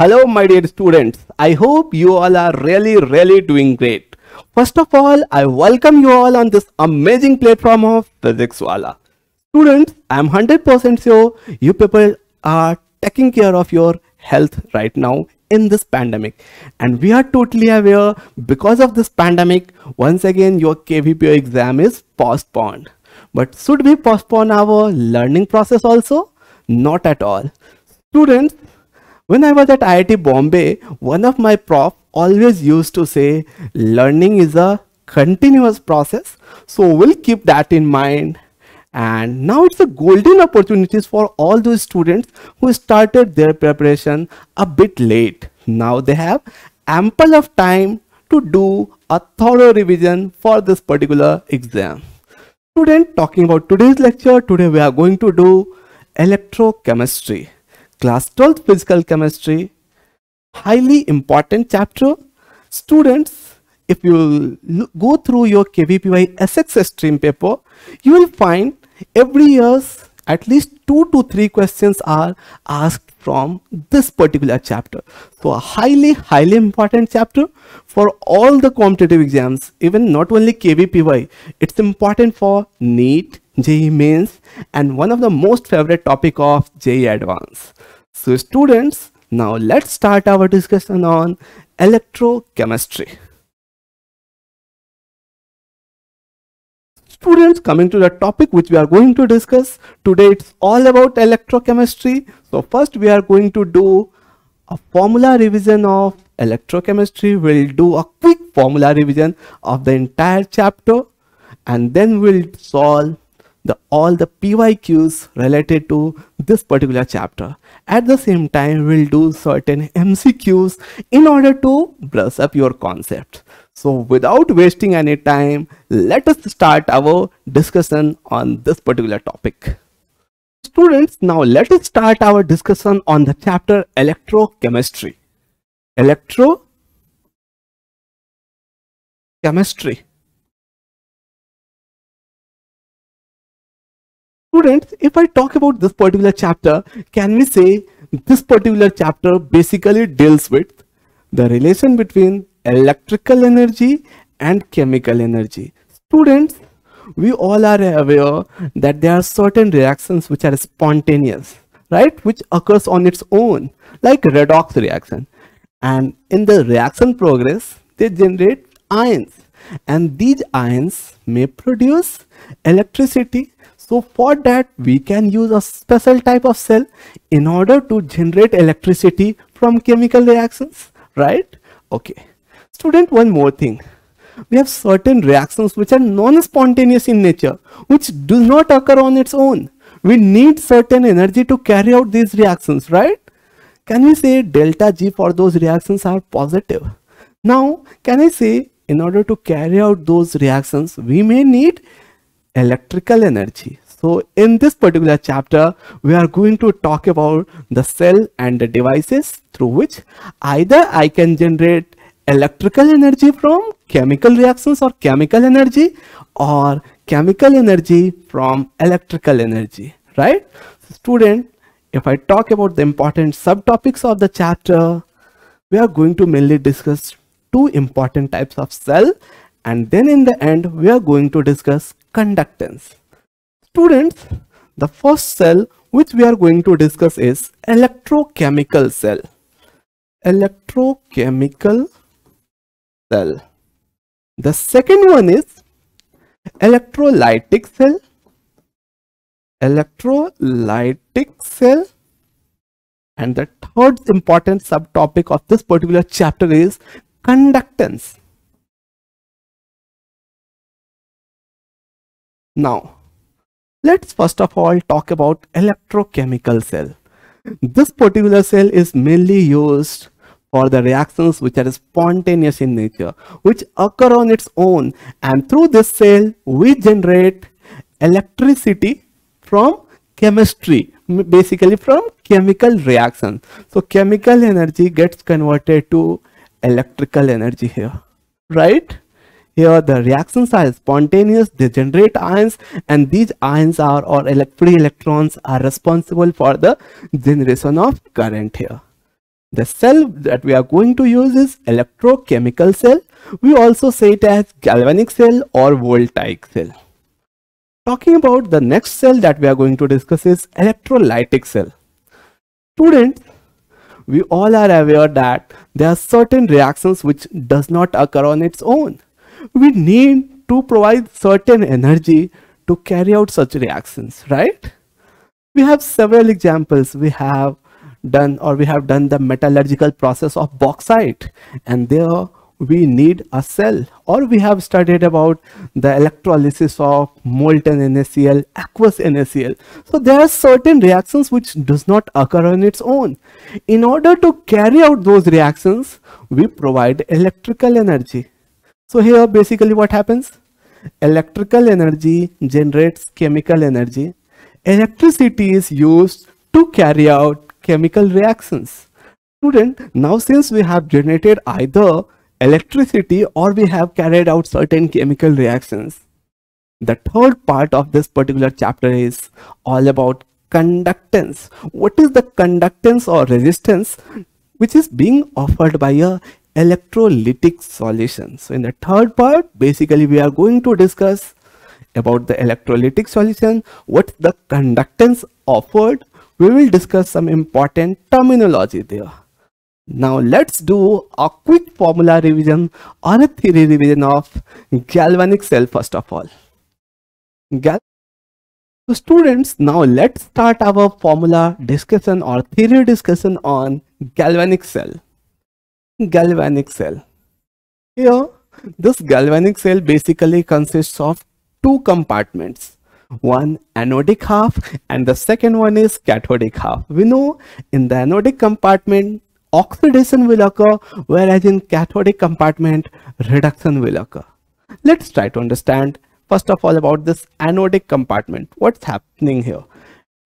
Hello my dear students, I hope you all are really really doing great. First of all, I welcome you all on this amazing platform of Physics Students, I am 100% sure you people are taking care of your health right now in this pandemic and we are totally aware because of this pandemic once again your KVPO exam is postponed but should we postpone our learning process also not at all students when I was at IIT Bombay, one of my prof always used to say, learning is a continuous process. So we'll keep that in mind. And now it's a golden opportunities for all those students who started their preparation a bit late. Now they have ample of time to do a thorough revision for this particular exam. Student, talking about today's lecture, today we are going to do electrochemistry class 12 physical chemistry highly important chapter students if you go through your kvpy SX stream paper you will find every year's at least two to three questions are asked from this particular chapter so a highly highly important chapter for all the competitive exams even not only kvpy it's important for neat JE mains and one of the most favorite topic of JE advanced. So students, now let's start our discussion on electrochemistry. Students, coming to the topic which we are going to discuss today, it's all about electrochemistry. So first we are going to do a formula revision of electrochemistry. We'll do a quick formula revision of the entire chapter and then we'll solve the all the PYQs related to this particular chapter. At the same time, we'll do certain MCQs in order to brush up your concept. So without wasting any time, let us start our discussion on this particular topic. Students, now let us start our discussion on the chapter electrochemistry. Electrochemistry. Students, if I talk about this particular chapter, can we say this particular chapter basically deals with the relation between electrical energy and chemical energy. Students, we all are aware that there are certain reactions which are spontaneous, right? Which occurs on its own, like redox reaction. And in the reaction progress, they generate ions. And these ions may produce electricity so for that, we can use a special type of cell in order to generate electricity from chemical reactions, right? Okay. Student, one more thing. We have certain reactions which are non-spontaneous in nature, which do not occur on its own. We need certain energy to carry out these reactions, right? Can we say delta G for those reactions are positive? Now, can I say in order to carry out those reactions, we may need electrical energy. So in this particular chapter, we are going to talk about the cell and the devices through which either I can generate electrical energy from chemical reactions or chemical energy or chemical energy from electrical energy, right? student, if I talk about the important subtopics of the chapter, we are going to mainly discuss two important types of cell and then in the end we are going to discuss conductance. Students, the first cell which we are going to discuss is electrochemical cell. Electrochemical cell. The second one is electrolytic cell. Electrolytic cell. And the third important subtopic of this particular chapter is conductance. Now, let's first of all talk about electrochemical cell. This particular cell is mainly used for the reactions which are spontaneous in nature, which occur on its own. And through this cell, we generate electricity from chemistry, basically from chemical reaction. So chemical energy gets converted to electrical energy here, right? Here the reactions are spontaneous, they generate ions and these ions are or ele free electrons are responsible for the generation of current here. The cell that we are going to use is electrochemical cell. We also say it as galvanic cell or voltaic cell. Talking about the next cell that we are going to discuss is electrolytic cell. Students, we all are aware that there are certain reactions which does not occur on its own we need to provide certain energy to carry out such reactions, right? We have several examples. We have done or we have done the metallurgical process of bauxite and there we need a cell or we have studied about the electrolysis of molten NaCl, aqueous NaCl. So there are certain reactions which does not occur on its own. In order to carry out those reactions, we provide electrical energy. So here basically what happens? Electrical energy generates chemical energy. Electricity is used to carry out chemical reactions. Student, now since we have generated either electricity or we have carried out certain chemical reactions, the third part of this particular chapter is all about conductance. What is the conductance or resistance which is being offered by a electrolytic solution. So in the third part, basically we are going to discuss about the electrolytic solution, What the conductance offered. We will discuss some important terminology there. Now let's do a quick formula revision or a theory revision of galvanic cell first of all. Gal so students, now let's start our formula discussion or theory discussion on galvanic cell galvanic cell. Here, this galvanic cell basically consists of two compartments. One anodic half and the second one is cathodic half. We know in the anodic compartment, oxidation will occur, whereas in cathodic compartment, reduction will occur. Let's try to understand first of all about this anodic compartment. What's happening here?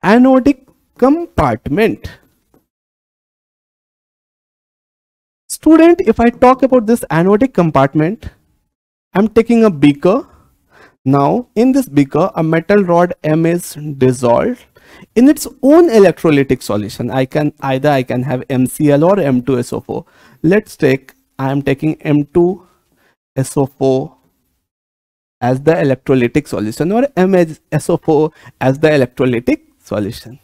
Anodic compartment Student, if I talk about this anodic compartment, I'm taking a beaker. Now in this beaker, a metal rod M is dissolved in its own electrolytic solution. I can either I can have MCl or M2SO4. Let's take, I am taking M2SO4 as the electrolytic solution or MSO4 as the electrolytic solution.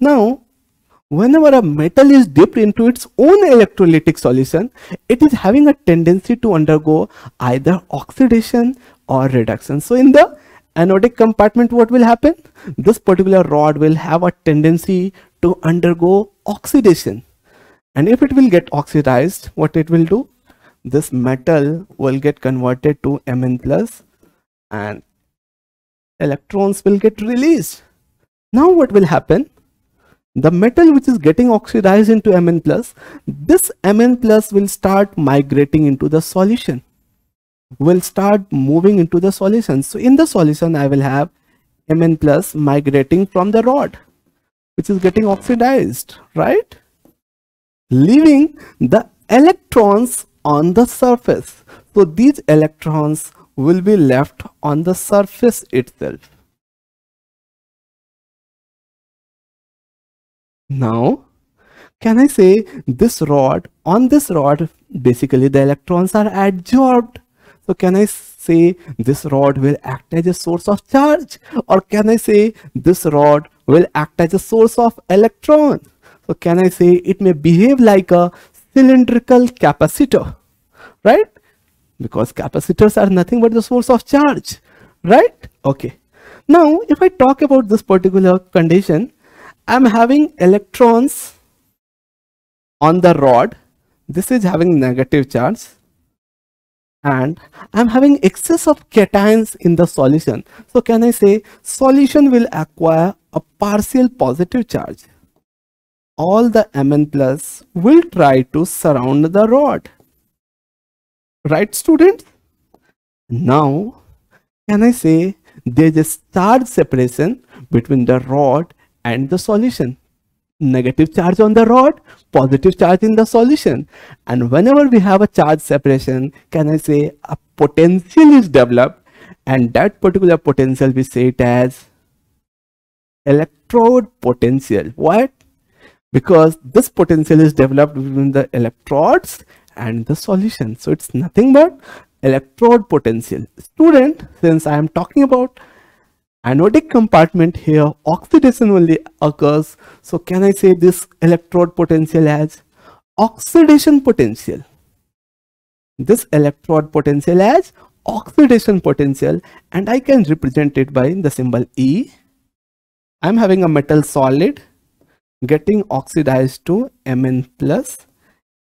Now whenever a metal is dipped into its own electrolytic solution, it is having a tendency to undergo either oxidation or reduction. So in the anodic compartment, what will happen? This particular rod will have a tendency to undergo oxidation. And if it will get oxidized, what it will do? This metal will get converted to Mn plus and electrons will get released. Now what will happen? the metal which is getting oxidized into Mn plus, this Mn plus will start migrating into the solution, will start moving into the solution. So in the solution, I will have Mn plus migrating from the rod, which is getting oxidized, right? Leaving the electrons on the surface. So these electrons will be left on the surface itself. Now, can I say this rod, on this rod, basically the electrons are adsorbed. So can I say this rod will act as a source of charge? Or can I say this rod will act as a source of electron? So can I say it may behave like a cylindrical capacitor, right? Because capacitors are nothing but the source of charge, right? Okay. Now, if I talk about this particular condition, I'm having electrons on the rod. This is having negative charge. And I'm having excess of cations in the solution. So can I say solution will acquire a partial positive charge. All the Mn plus will try to surround the rod. Right students? Now, can I say there is a charge separation between the rod and the solution. Negative charge on the rod, positive charge in the solution. And whenever we have a charge separation, can I say a potential is developed and that particular potential we say it as electrode potential. What? Because this potential is developed between the electrodes and the solution. So it's nothing but electrode potential. Student, since I am talking about anodic compartment here oxidation only occurs so can i say this electrode potential as oxidation potential this electrode potential as oxidation potential and i can represent it by the symbol e i'm having a metal solid getting oxidized to mn plus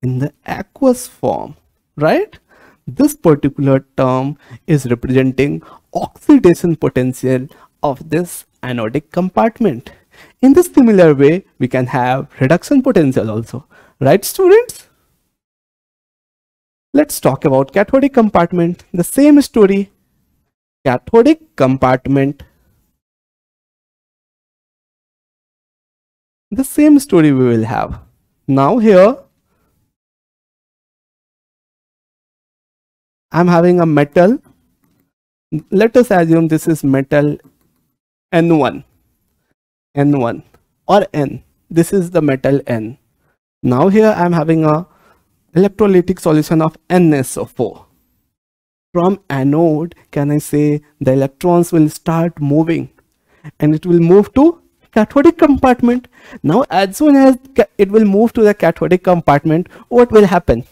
in the aqueous form right this particular term is representing oxidation potential of this anodic compartment. In the similar way, we can have reduction potential also, right students? Let's talk about cathodic compartment, the same story. Cathodic compartment. The same story we will have. Now here, I'm having a metal. Let us assume this is metal N1, N1 or N. This is the metal N. Now here I'm having a electrolytic solution of NSO4. From anode, can I say the electrons will start moving and it will move to cathodic compartment. Now as soon as it will move to the cathodic compartment, what will happen?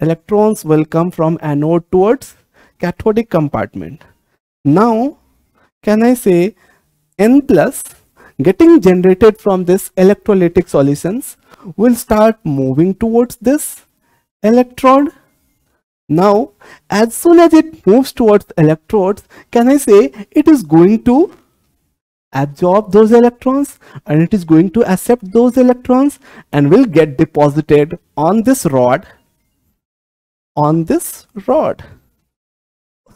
Electrons will come from anode towards cathodic compartment. Now, can I say N plus getting generated from this electrolytic solutions will start moving towards this electrode. Now, as soon as it moves towards electrodes, can I say it is going to absorb those electrons and it is going to accept those electrons and will get deposited on this rod on this rod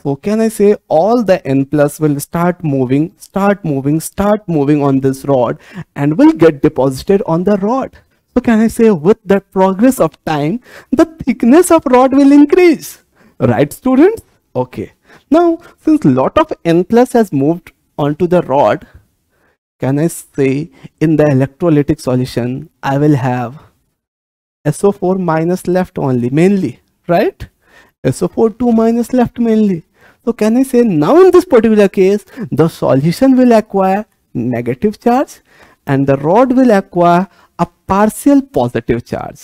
so can I say all the n plus will start moving, start moving, start moving on this rod and will get deposited on the rod. So can I say with the progress of time, the thickness of rod will increase. Right students? Okay. Now, since lot of n plus has moved onto the rod, can I say in the electrolytic solution, I will have SO4 minus left only, mainly, right? SO4 2 minus left mainly. So can I say now in this particular case, the solution will acquire negative charge and the rod will acquire a partial positive charge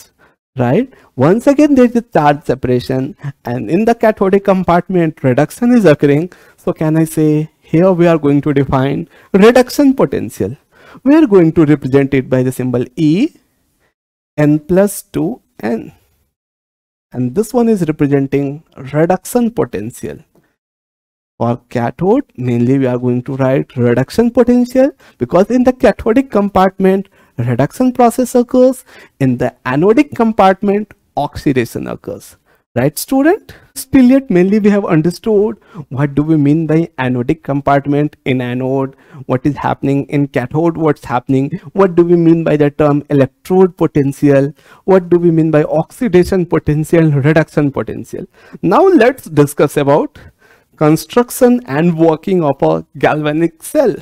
right once again there is a charge separation and in the cathodic compartment reduction is occurring so can i say here we are going to define reduction potential we are going to represent it by the symbol e n plus 2n and this one is representing reduction potential for cathode, mainly we are going to write reduction potential because in the cathodic compartment, reduction process occurs. In the anodic compartment, oxidation occurs. Right student? Still yet mainly we have understood what do we mean by anodic compartment in anode, what is happening in cathode, what's happening, what do we mean by the term electrode potential, what do we mean by oxidation potential, reduction potential. Now let's discuss about construction and working of a galvanic cell.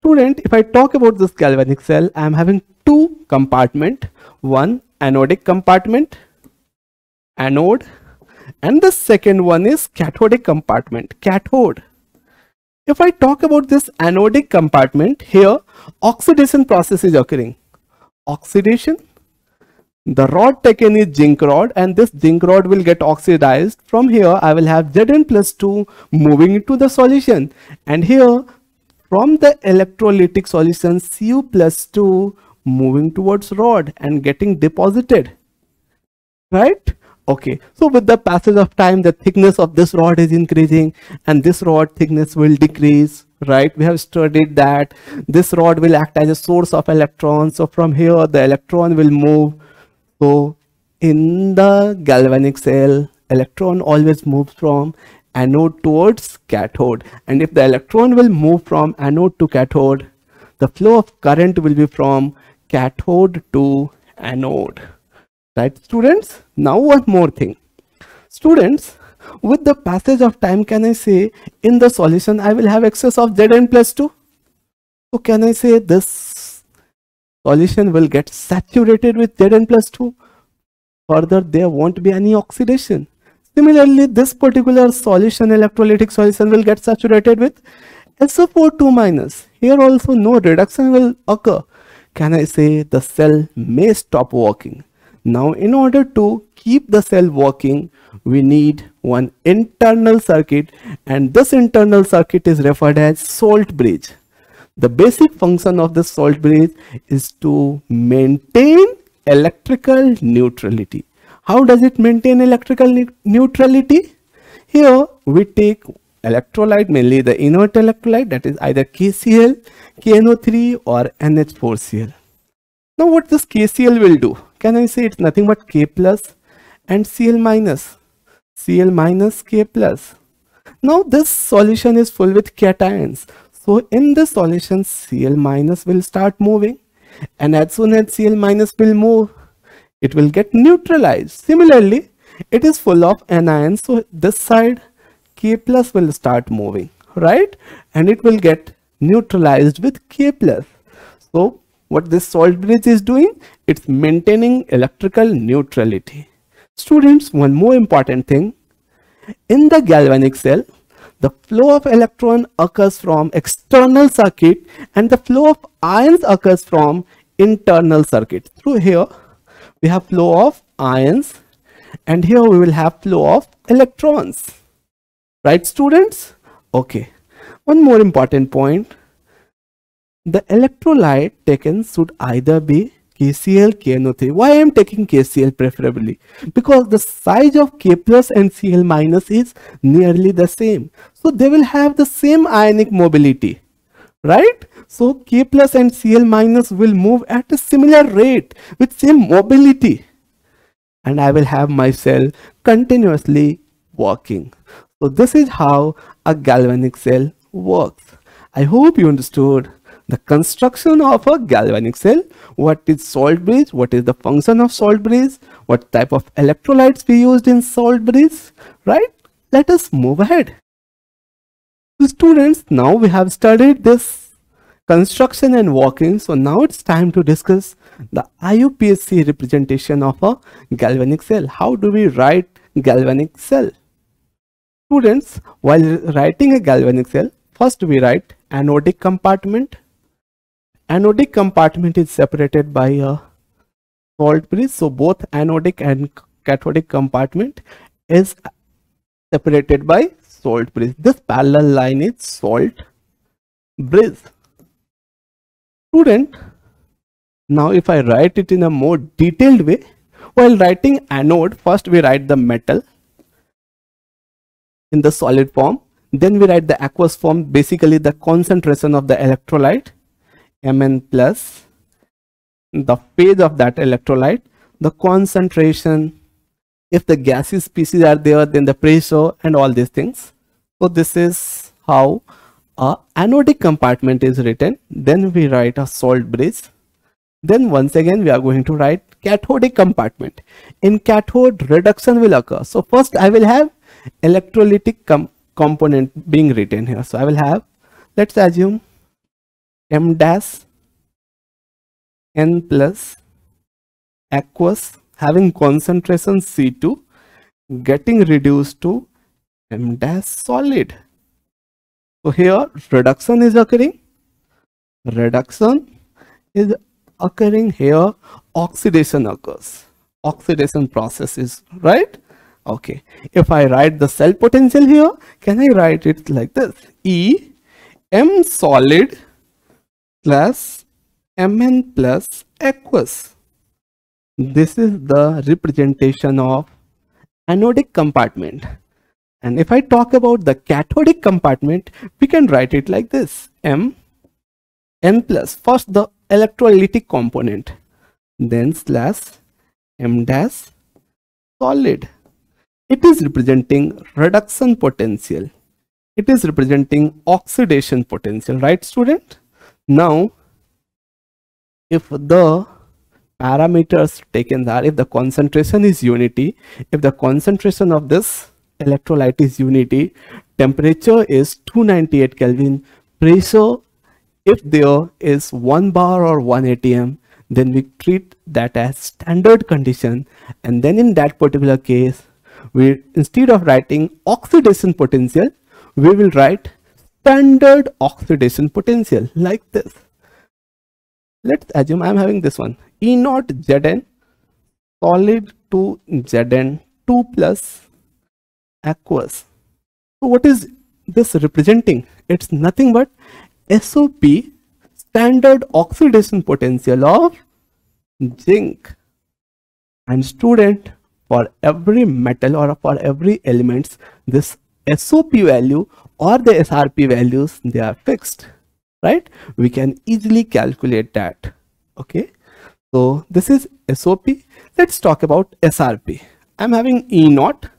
Student, if I talk about this galvanic cell, I am having two compartment, one anodic compartment, anode, and the second one is cathodic compartment, cathode. If I talk about this anodic compartment, here oxidation process is occurring. Oxidation the rod taken is zinc rod and this zinc rod will get oxidized from here i will have zn plus 2 moving into the solution and here from the electrolytic solution cu plus 2 moving towards rod and getting deposited right okay so with the passage of time the thickness of this rod is increasing and this rod thickness will decrease right we have studied that this rod will act as a source of electrons so from here the electron will move so in the galvanic cell, electron always moves from anode towards cathode. And if the electron will move from anode to cathode, the flow of current will be from cathode to anode. Right, students? Now one more thing. Students, with the passage of time, can I say in the solution, I will have excess of Zn plus 2? So can I say this solution will get saturated with Zn plus 2. Further, there won't be any oxidation. Similarly, this particular solution, electrolytic solution will get saturated with so two minus. Here also no reduction will occur. Can I say the cell may stop working? Now, in order to keep the cell working, we need one internal circuit and this internal circuit is referred as salt bridge. The basic function of the salt bridge is to maintain electrical neutrality. How does it maintain electrical ne neutrality? Here we take electrolyte, mainly the inert electrolyte that is either KCl, KNO3 or NH4Cl. Now what this KCl will do? Can I say it's nothing but K plus and Cl minus, Cl minus K plus. Now this solution is full with cations. So in this solution, Cl minus will start moving. And as soon as Cl minus will move, it will get neutralized. Similarly, it is full of anions. So this side, K plus will start moving, right? And it will get neutralized with K plus. So what this salt bridge is doing, it's maintaining electrical neutrality. Students, one more important thing. In the galvanic cell, the flow of electron occurs from external circuit and the flow of ions occurs from internal circuit. Through here, we have flow of ions and here we will have flow of electrons. Right students? Okay. One more important point. The electrolyte taken should either be KCl, KNO3. Why I am taking KCl preferably? Because the size of K plus and Cl minus is nearly the same. So they will have the same ionic mobility, right? So K plus and Cl minus will move at a similar rate with same mobility. And I will have my cell continuously working. So this is how a galvanic cell works. I hope you understood the construction of a galvanic cell, what is salt bridge, what is the function of salt bridge, what type of electrolytes we used in salt bridge, right? Let us move ahead. So students, now we have studied this construction and working. So now it's time to discuss the IUPAC representation of a galvanic cell. How do we write galvanic cell? Students, while writing a galvanic cell, first we write anodic compartment Anodic compartment is separated by a salt bridge. So both anodic and cathodic compartment is separated by salt bridge. This parallel line is salt bridge. Student, now if I write it in a more detailed way, while writing anode, first we write the metal in the solid form. Then we write the aqueous form, basically the concentration of the electrolyte. Mn plus the phase of that electrolyte, the concentration, if the gaseous species are there, then the pressure and all these things. So this is how a anodic compartment is written. Then we write a salt bridge. Then once again, we are going to write cathodic compartment. In cathode, reduction will occur. So first I will have electrolytic com component being written here. So I will have, let's assume m dash n plus aqueous having concentration C2 getting reduced to m dash solid. So here reduction is occurring. Reduction is occurring here. Oxidation occurs. Oxidation process is right. Okay. If I write the cell potential here, can I write it like this? E m solid plus Mn plus aqueous. This is the representation of anodic compartment. And if I talk about the cathodic compartment, we can write it like this. M, N plus, first the electrolytic component, then slash M dash solid. It is representing reduction potential. It is representing oxidation potential, right student? now if the parameters taken are if the concentration is unity if the concentration of this electrolyte is unity temperature is 298 kelvin pressure if there is 1 bar or 1 atm then we treat that as standard condition and then in that particular case we instead of writing oxidation potential we will write standard oxidation potential like this. Let's assume I'm having this one. E naught Zn solid to Zn 2 plus aqueous. So what is this representing? It's nothing but SOP standard oxidation potential of zinc. And student for every metal or for every elements this SOP value or the SRP values, they are fixed, right? We can easily calculate that, okay? So this is SOP. Let's talk about SRP. I'm having E naught,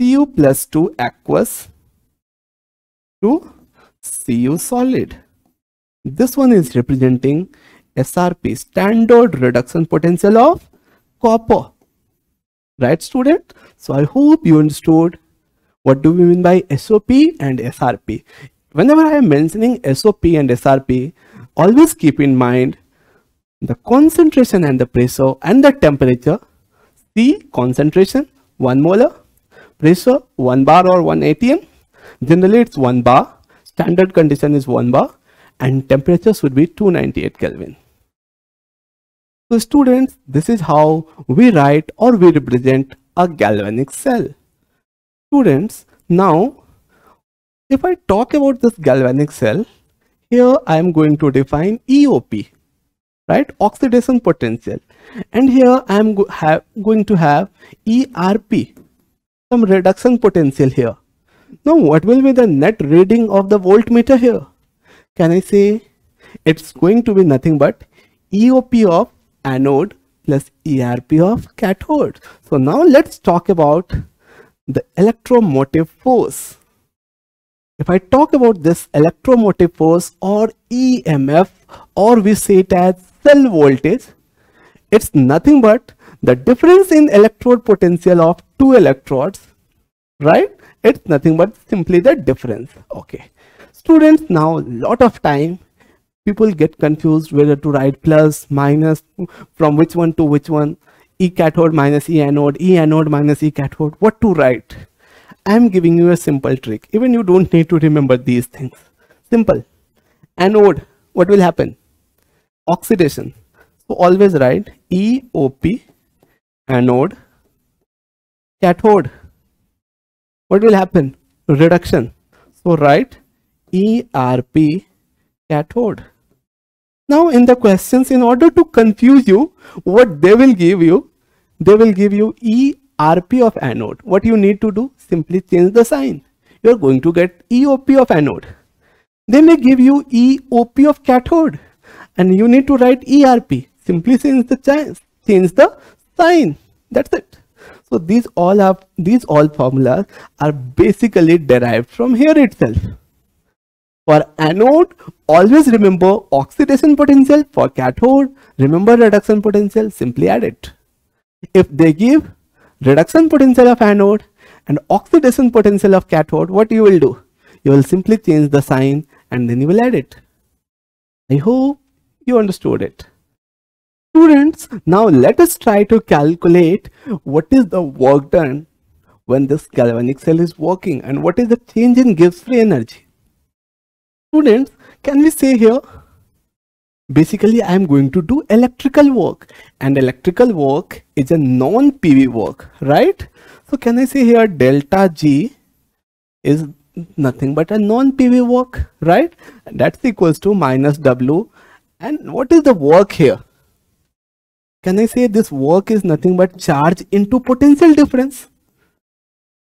Cu plus 2 aqueous to Cu solid. This one is representing SRP, standard reduction potential of copper. Right, student? So I hope you understood what do we mean by SOP and SRP? Whenever I am mentioning SOP and SRP, always keep in mind the concentration and the pressure and the temperature. C concentration 1 molar, pressure 1 bar or 1 atm. Generally it's 1 bar, standard condition is 1 bar and temperature should be 298 Kelvin. So students, this is how we write or we represent a galvanic cell. Students, now if I talk about this galvanic cell, here I am going to define EOP, right? Oxidation potential. And here I am go going to have ERP, some reduction potential here. Now what will be the net reading of the voltmeter here? Can I say it's going to be nothing but EOP of anode plus ERP of cathode. So now let's talk about the electromotive force. If I talk about this electromotive force or EMF or we say it as cell voltage, it's nothing but the difference in electrode potential of two electrodes, right? It's nothing but simply the difference. Okay. Students now lot of time people get confused whether to write plus, minus, from which one to which one. E cathode minus E anode, E anode minus E cathode, what to write? I'm giving you a simple trick. Even you don't need to remember these things. Simple. Anode, what will happen? Oxidation. So always write EOP, anode, cathode. What will happen? Reduction. So write ERP, cathode. Now in the questions, in order to confuse you, what they will give you, they will give you ERP of anode. What you need to do? Simply change the sign. You're going to get EOP of anode. They may give you EOP of cathode and you need to write ERP. Simply change the chance, change the sign. That's it. So these all are these all formulas are basically derived from here itself. For anode, always remember oxidation potential. For cathode, remember reduction potential. Simply add it. If they give reduction potential of anode and oxidation potential of cathode, what you will do? You will simply change the sign and then you will add it. I hope you understood it. Students, now let us try to calculate what is the work done when this galvanic cell is working and what is the change in Gibbs free energy. Students, can we say here basically I am going to do electrical work and electrical work is a non-PV work, right? So can I say here delta G is nothing but a non-PV work, right? That's equals to minus W. And what is the work here? Can I say this work is nothing but charge into potential difference?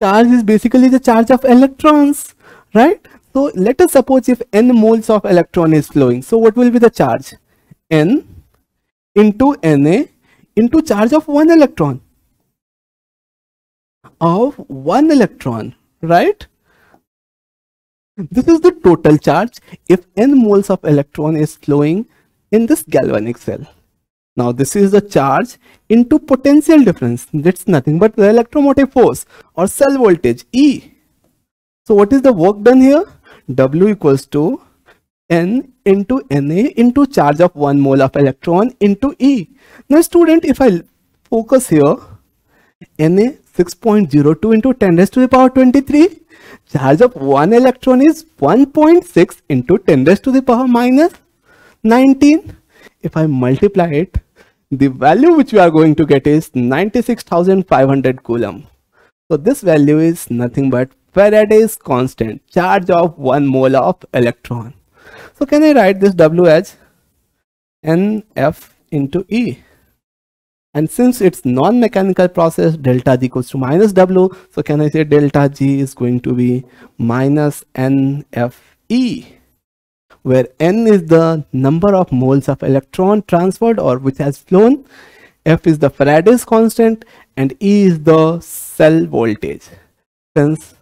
Charge is basically the charge of electrons, right? So let us suppose if n moles of electron is flowing. So what will be the charge? n into Na into charge of one electron. Of one electron, right? This is the total charge if n moles of electron is flowing in this galvanic cell. Now this is the charge into potential difference. That's nothing but the electromotive force or cell voltage E. So what is the work done here? W equals to N into Na into charge of 1 mole of electron into E. Now student, if I focus here, Na 6.02 into 10 raised to the power 23. Charge of 1 electron is 1.6 into 10 raised to the power minus 19. If I multiply it, the value which we are going to get is 96,500 coulomb. So this value is nothing but Faraday's constant, charge of 1 mole of electron. So can I write this W as NF into E? And since it's non-mechanical process, delta G goes to minus W. So can I say delta G is going to be minus NFE, where N is the number of moles of electron transferred or which has flown. F is the Faraday's constant and E is the cell voltage. Since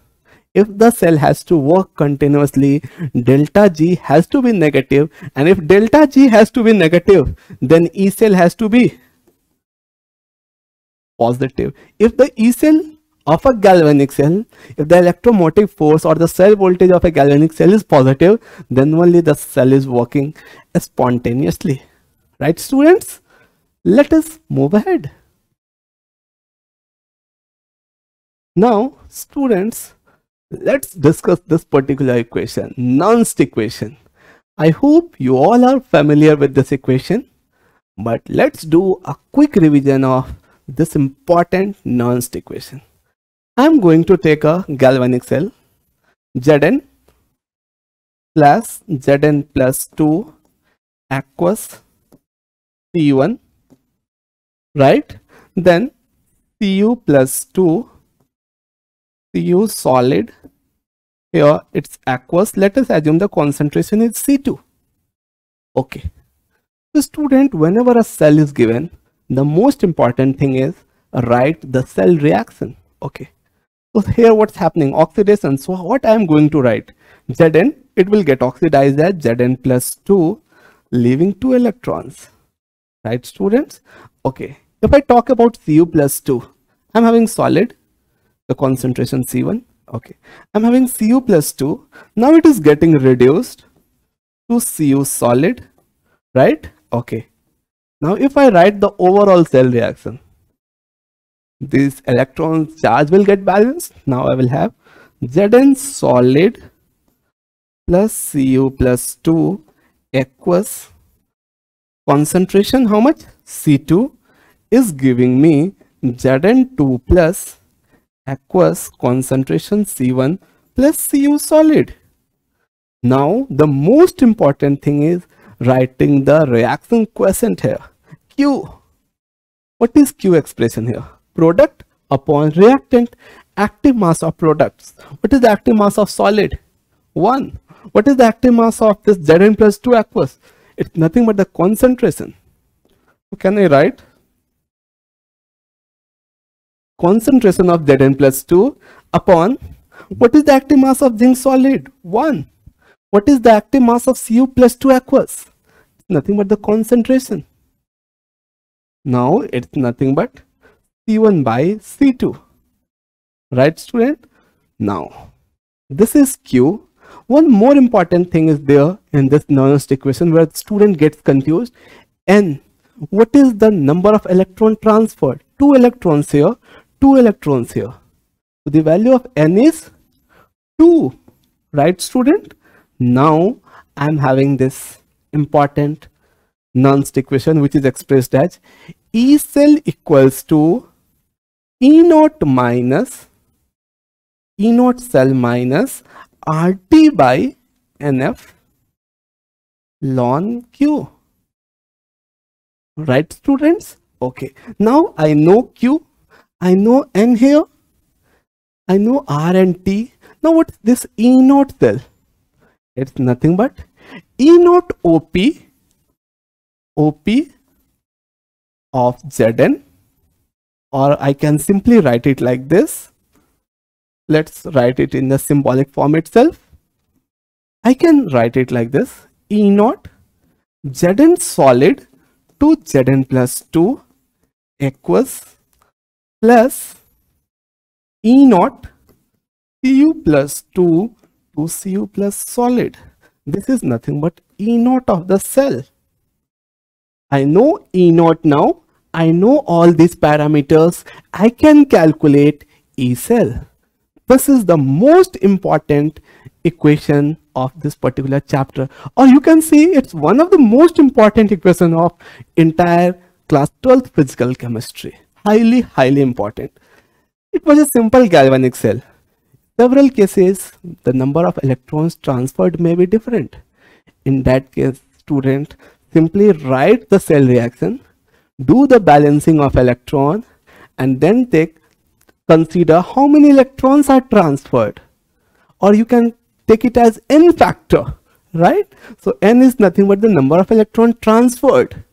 if the cell has to work continuously, delta G has to be negative and if delta G has to be negative, then E cell has to be positive. If the E cell of a galvanic cell, if the electromotive force or the cell voltage of a galvanic cell is positive, then only the cell is working spontaneously. Right students? Let us move ahead. Now students, Let's discuss this particular equation, Nernst equation. I hope you all are familiar with this equation, but let's do a quick revision of this important Nernst equation. I'm going to take a galvanic cell, Zn plus Zn plus 2 aqueous C1, right? Then Cu plus 2 use solid here it's aqueous let us assume the concentration is c2 okay The student whenever a cell is given the most important thing is write the cell reaction okay so here what's happening oxidation so what i'm going to write zn it will get oxidized as zn plus 2 leaving two electrons right students okay if i talk about cu plus 2 i'm having solid the concentration C1. Okay, I'm having Cu plus 2. Now it is getting reduced to Cu solid, right? Okay. Now if I write the overall cell reaction, these electron charge will get balanced. Now I will have Zn solid plus Cu plus 2 aqueous concentration how much C2 is giving me Zn2 plus aqueous concentration C1 plus Cu solid. Now the most important thing is writing the reaction quotient here. Q. What is Q expression here? Product upon reactant. Active mass of products. What is the active mass of solid? 1. What is the active mass of this Zn plus 2 aqueous? It's nothing but the concentration. So can I write concentration of Zn plus 2 upon what is the active mass of zinc solid? 1. What is the active mass of Cu plus 2 aqueous? It's nothing but the concentration. Now it's nothing but C1 by C2. Right student? Now this is Q. One more important thing is there in this nonest equation where the student gets confused. N. What is the number of electron transferred? Two electrons here two electrons here. So the value of n is 2, right student? Now I'm having this important Nernst equation which is expressed as E cell equals to E naught minus E naught cell minus RT by NF ln Q. Right students? Okay. Now I know Q I know N here. I know R and T. Now what's this E naught cell? It's nothing but E naught OP, OP of Zn or I can simply write it like this. Let's write it in the symbolic form itself. I can write it like this E naught Zn solid to Zn plus 2 equals plus E naught Cu plus 2 to Cu plus solid. This is nothing but E naught of the cell. I know E naught now. I know all these parameters. I can calculate E cell. This is the most important equation of this particular chapter. Or you can see, it's one of the most important equation of entire class 12 physical chemistry highly, highly important. It was a simple galvanic cell. Several cases, the number of electrons transferred may be different. In that case, student simply write the cell reaction, do the balancing of electron, and then take consider how many electrons are transferred. Or you can take it as n factor, right? So n is nothing but the number of electron transferred.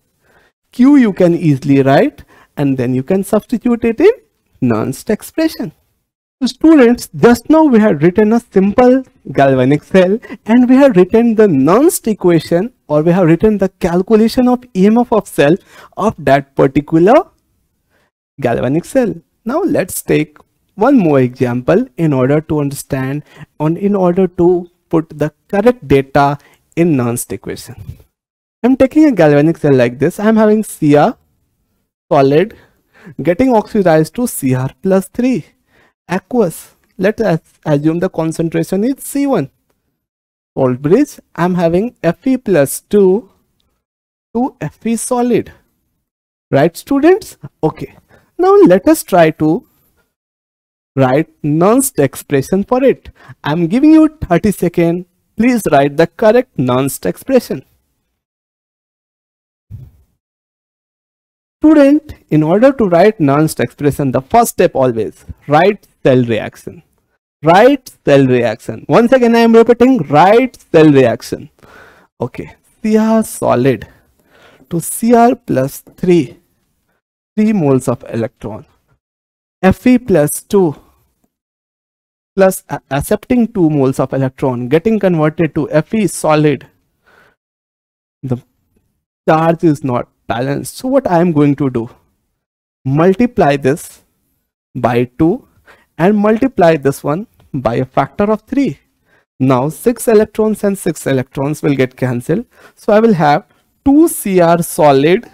Q you can easily write and then you can substitute it in nonst expression. So students, just now we had written a simple galvanic cell and we have written the nonst equation or we have written the calculation of EMF of cell of that particular galvanic cell. Now let's take one more example in order to understand on in order to put the correct data in nonst equation. I'm taking a galvanic cell like this. I'm having Ca solid getting oxidized to Cr plus 3 aqueous let us assume the concentration is C1 salt bridge I'm having Fe plus 2 to Fe solid right students okay now let us try to write nonce expression for it I'm giving you 30 seconds please write the correct nonce expression Student, in order to write nonst expression, the first step always, write cell reaction. Write cell reaction. Once again, I am repeating, write cell reaction. Okay, Cr solid to Cr plus 3, 3 moles of electron. Fe plus 2 plus accepting 2 moles of electron getting converted to Fe solid. The charge is not balance. So what I am going to do, multiply this by 2 and multiply this one by a factor of 3. Now 6 electrons and 6 electrons will get cancelled. So I will have 2 Cr solid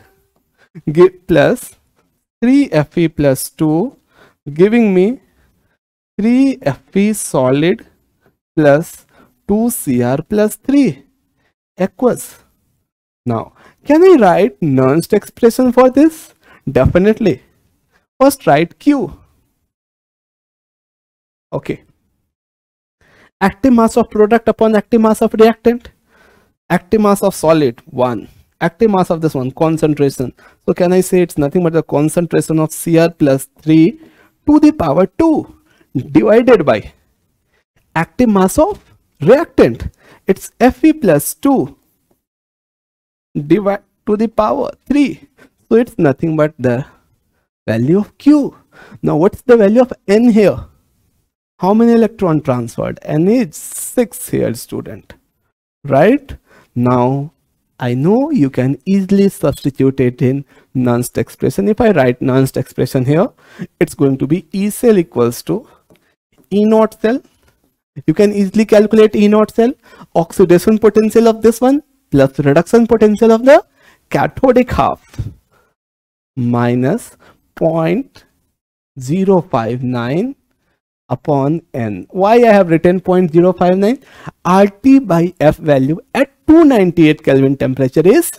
plus 3 Fe plus 2 giving me 3 Fe solid plus 2 Cr plus 3 equals. Now can we write nonst expression for this? Definitely. First write Q. Okay. Active mass of product upon active mass of reactant. Active mass of solid, 1. Active mass of this one, concentration. So can I say it's nothing but the concentration of Cr plus 3 to the power 2 divided by active mass of reactant. It's Fe plus 2 divided to the power 3 so it's nothing but the value of q now what's the value of n here how many electron transferred n is 6 here student right now i know you can easily substitute it in nernst expression if i write nernst expression here it's going to be e cell equals to e naught cell you can easily calculate e naught cell oxidation potential of this one plus reduction potential of the cathodic half minus 0.059 upon n. Why I have written 0.059? RT by F value at 298 Kelvin temperature is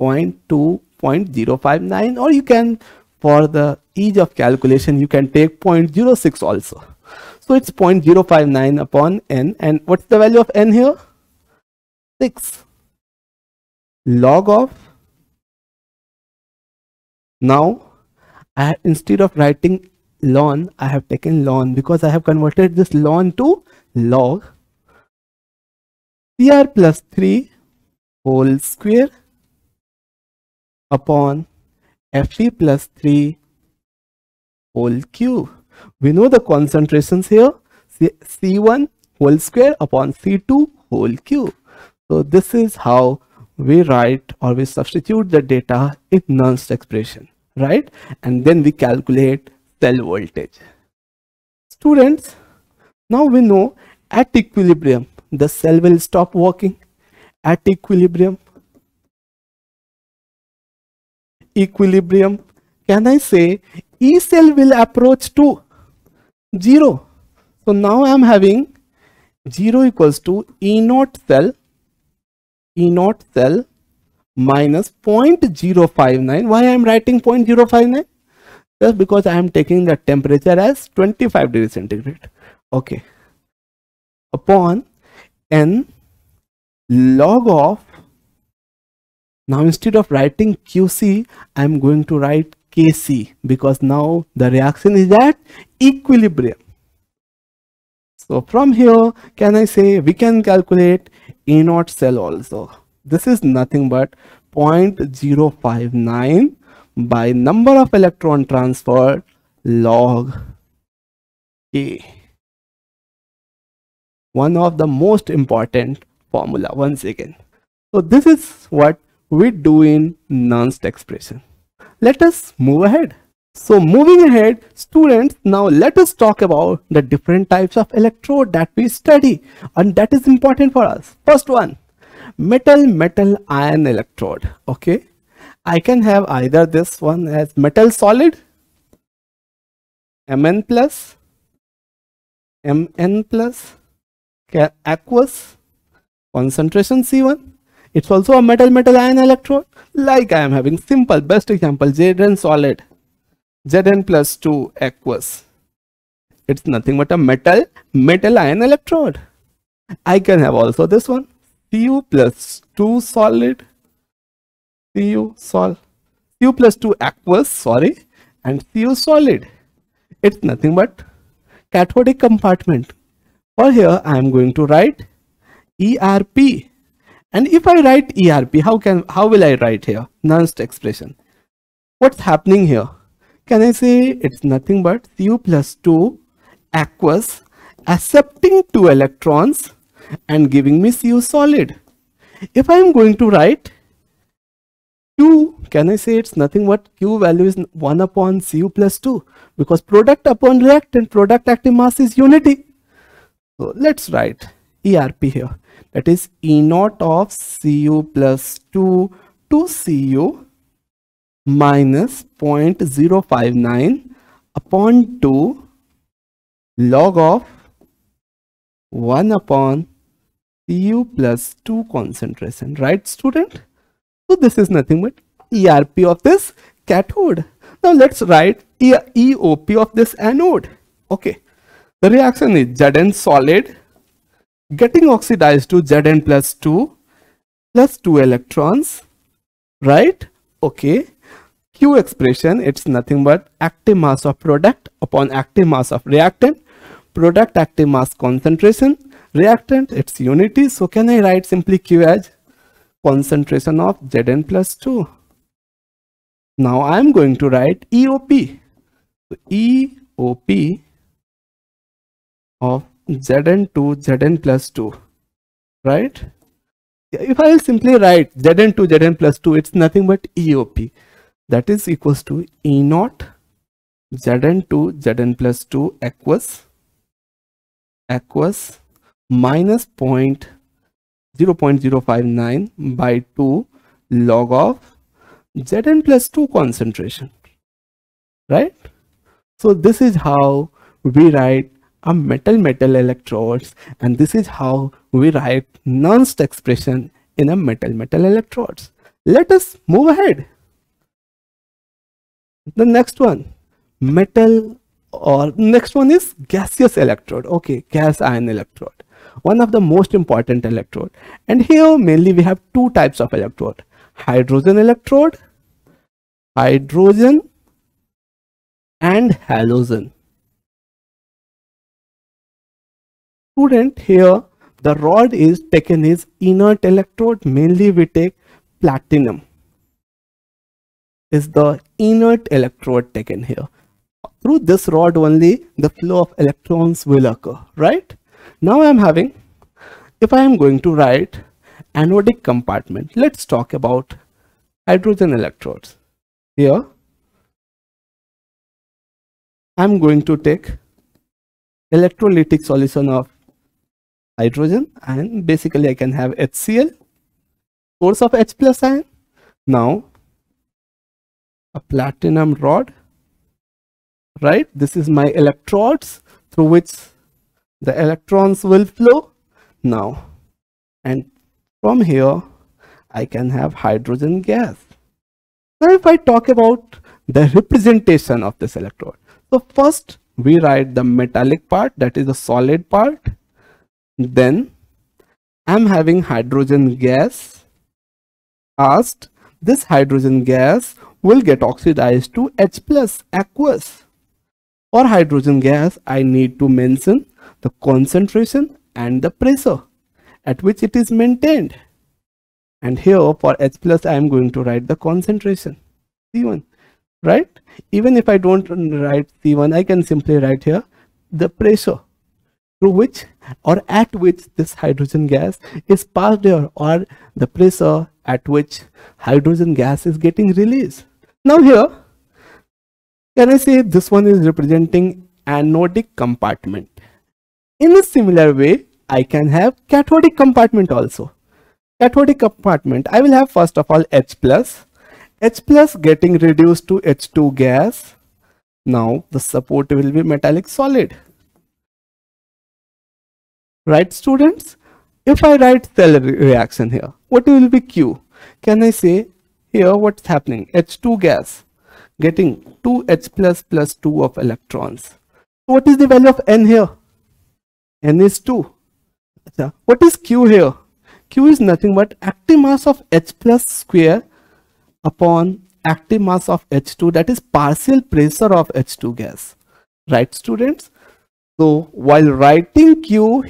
0.2, 0.059 or you can for the ease of calculation you can take 0.06 also. So it's 0.059 upon n and what's the value of n here? 6 log of now I, instead of writing ln I have taken ln because I have converted this ln to log CR plus 3 whole square upon Fe plus 3 whole cube. We know the concentrations here C1 whole square upon C2 whole cube. So this is how we write or we substitute the data in Nernst expression, right? And then we calculate cell voltage. Students, now we know at equilibrium, the cell will stop working at equilibrium. Equilibrium, can I say E cell will approach to zero. So now I'm having zero equals to E naught cell E naught cell minus 0.059. Why I am writing 0.059? Just because I am taking the temperature as 25 degrees centigrade. Okay. Upon n log of now instead of writing QC, I'm going to write KC because now the reaction is at equilibrium. So from here, can I say we can calculate A naught cell also. This is nothing but 0.059 by number of electron transfer log E. One of the most important formula once again. So this is what we do in nonce expression. Let us move ahead. So moving ahead, students, now let us talk about the different types of electrode that we study and that is important for us. First one, metal-metal ion electrode, okay? I can have either this one as metal solid, Mn plus, Mn plus, aqueous, concentration C1. It's also a metal-metal ion electrode like I am having simple best example, j solid Zn plus 2 aqueous. It's nothing but a metal, metal ion electrode. I can have also this one, Cu plus 2 solid, Cu sol, Cu plus 2 aqueous, sorry, and Cu solid. It's nothing but cathodic compartment. For here, I am going to write ERP. And if I write ERP, how can how will I write here? Nernst expression. What's happening here? can I say it's nothing but Cu plus 2 aqueous accepting two electrons and giving me Cu solid. If I am going to write Q, can I say it's nothing but Q value is 1 upon Cu plus 2 because product upon reactant, product active mass is unity. So let's write ERP here that is E naught of Cu plus 2 to Cu minus 0.059 upon 2 log of 1 upon Cu plus 2 concentration, right student? So this is nothing but ERP of this cathode. Now let's write EOP of this anode. Okay, the reaction is Zn solid getting oxidized to Zn plus 2 plus 2 electrons, right? Okay, Q expression, it's nothing but active mass of product upon active mass of reactant, product active mass concentration, reactant, its unity. So can I write simply Q as concentration of Zn plus 2. Now I am going to write EOP. So EOP of Zn to Zn plus 2, right? If I simply write Zn to Zn plus 2, it's nothing but EOP that is equals to E naught Zn to Zn plus 2 aqueous aqueous minus point 0 0.059 by 2 log of Zn plus 2 concentration right so this is how we write a metal metal electrodes and this is how we write nernst expression in a metal metal electrodes let us move ahead the next one metal or next one is gaseous electrode okay gas ion electrode one of the most important electrode and here mainly we have two types of electrode hydrogen electrode hydrogen and halogen student here the rod is taken is inert electrode mainly we take platinum is the inert electrode taken here. Through this rod only, the flow of electrons will occur, right? Now I'm having, if I am going to write anodic compartment, let's talk about hydrogen electrodes. Here, I'm going to take electrolytic solution of hydrogen and basically I can have HCl, source of H plus ion. Now a platinum rod right this is my electrodes through which the electrons will flow now and from here I can have hydrogen gas now if I talk about the representation of this electrode so first we write the metallic part that is the solid part then I'm having hydrogen gas asked this hydrogen gas will get oxidized to H plus aqueous. For hydrogen gas, I need to mention the concentration and the pressure at which it is maintained. And here for H plus, I am going to write the concentration C1, right? Even if I don't write C1, I can simply write here the pressure through which or at which this hydrogen gas is passed here or the pressure at which hydrogen gas is getting released. Now here, can I say this one is representing anodic compartment. In a similar way, I can have cathodic compartment also. Cathodic compartment, I will have first of all H plus. H plus getting reduced to H2 gas. Now the support will be metallic solid. Right students? If I write cell reaction here, what will be Q? Can I say here what's happening? H2 gas getting 2H plus plus 2 of electrons. What is the value of N here? N is 2. What is Q here? Q is nothing but active mass of H plus square upon active mass of H2 that is partial pressure of H2 gas. Right students? So while writing Q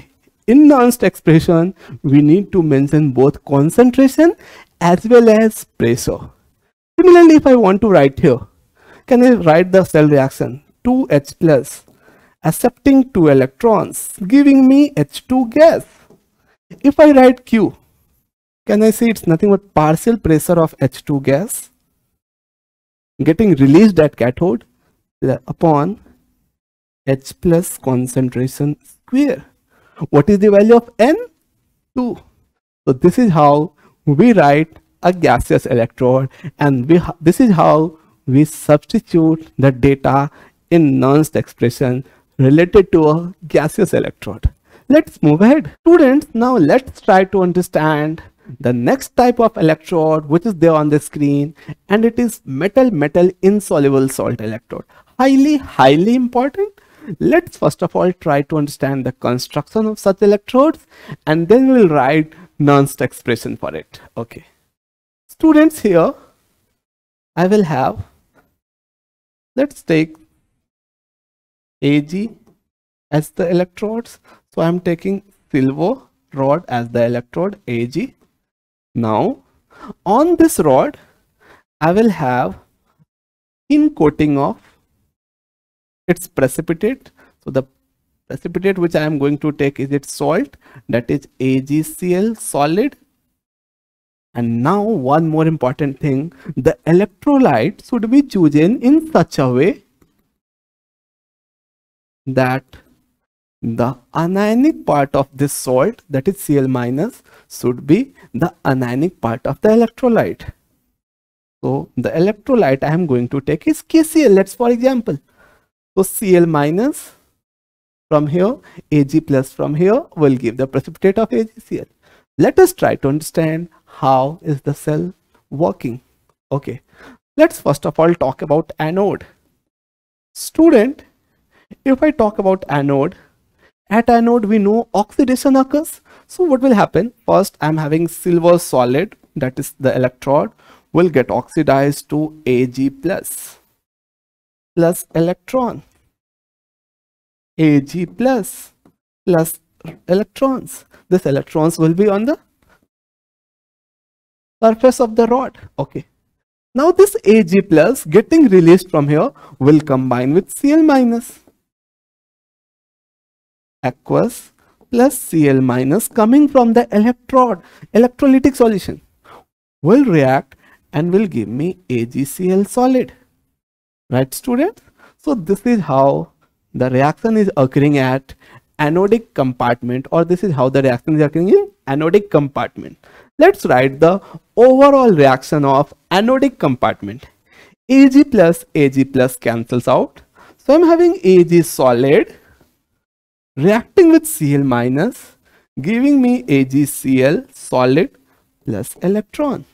in nonst expression, we need to mention both concentration as well as preso. Similarly, if I want to write here, can I write the cell reaction 2H plus accepting two electrons giving me H2 gas. If I write Q, can I say it's nothing but partial pressure of H2 gas getting released at cathode upon H plus concentration square. What is the value of N? 2. So this is how we write a gaseous electrode and we this is how we substitute the data in Nernst expression related to a gaseous electrode. Let's move ahead. Students, now let's try to understand the next type of electrode which is there on the screen and it is metal-metal insoluble salt electrode. Highly, highly important. Let's first of all try to understand the construction of such electrodes and then we'll write nonst expression for it. Okay. Students here, I will have, let's take Ag as the electrodes. So I'm taking silver rod as the electrode Ag. Now on this rod, I will have thin coating of its precipitate. So the precipitate which I am going to take is its salt that is AgCl solid and now one more important thing the electrolyte should be chosen in such a way that the anionic part of this salt that is Cl minus should be the anionic part of the electrolyte. So the electrolyte I am going to take is KCl let's for example. So Cl minus from here, Ag plus from here will give the precipitate of AgCl. Let us try to understand how is the cell working. Okay, let's first of all talk about anode. Student, if I talk about anode, at anode we know oxidation occurs. So what will happen? First, I'm having silver solid, that is the electrode, will get oxidized to Ag plus plus electron Ag plus plus electrons. This electrons will be on the surface of the rod. Okay. Now this Ag plus getting released from here will combine with Cl minus. Aqueous plus Cl minus coming from the electrode, electrolytic solution will react and will give me AgCl solid. Right students? So this is how the reaction is occurring at anodic compartment or this is how the reaction is occurring in anodic compartment. Let's write the overall reaction of anodic compartment. Ag plus Ag plus cancels out. So I'm having Ag solid reacting with Cl minus giving me AgCl solid plus electron.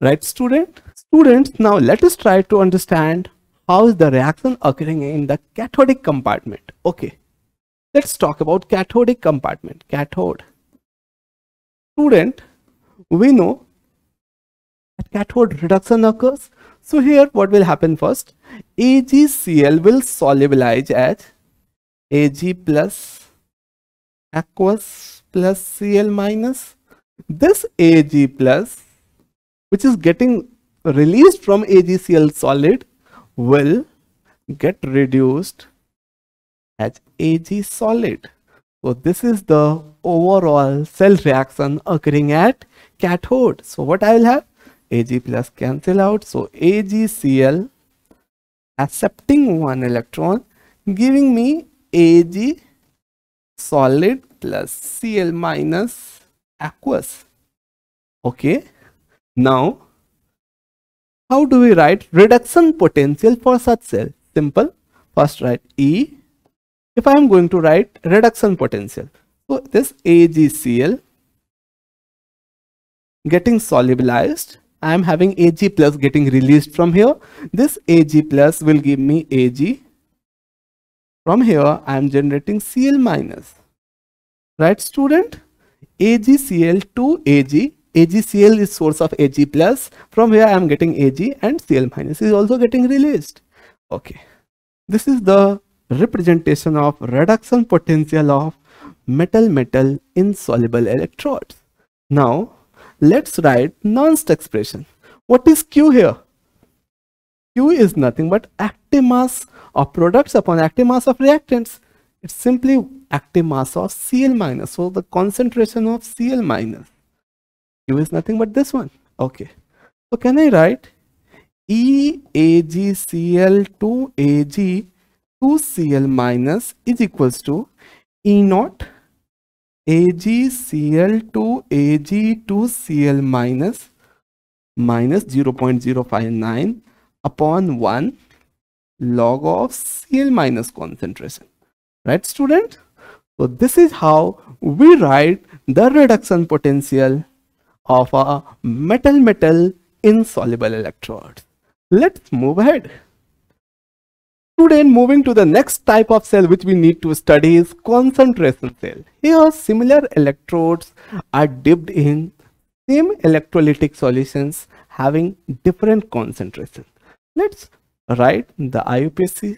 Right student? Students now let us try to understand how is the reaction occurring in the cathodic compartment okay let's talk about cathodic compartment cathode student we know that cathode reduction occurs so here what will happen first AgCl will solubilize as Ag plus aqueous plus Cl minus this Ag plus which is getting released from AgCl solid will get reduced as Ag solid. So this is the overall cell reaction occurring at cathode. So what I will have? Ag plus cancel out. So AgCl accepting one electron giving me Ag solid plus Cl minus aqueous. Okay. Now how do we write reduction potential for such cell? Simple. First write E. If I am going to write reduction potential, so this AgCl getting solubilized. I am having Ag plus getting released from here. This Ag plus will give me Ag. From here, I am generating Cl minus. Right, student? AgCl to Ag AgCl is source of Ag plus. From here I am getting Ag and Cl minus is also getting released. Okay. This is the representation of reduction potential of metal-metal insoluble electrodes. Now let's write Nernst expression. What is Q here? Q is nothing but active mass of products upon active mass of reactants. It's simply active mass of Cl minus. So the concentration of Cl minus u is nothing but this one okay so can i write eagcl2 ag 2cl minus is equals to e naught agcl2 ag2cl minus minus 0.059 upon 1 log of cl minus concentration right student so this is how we write the reduction potential of a metal-metal insoluble electrodes. Let's move ahead. Today, moving to the next type of cell which we need to study is concentration cell. Here, similar electrodes are dipped in same electrolytic solutions having different concentration. Let's write the IUPC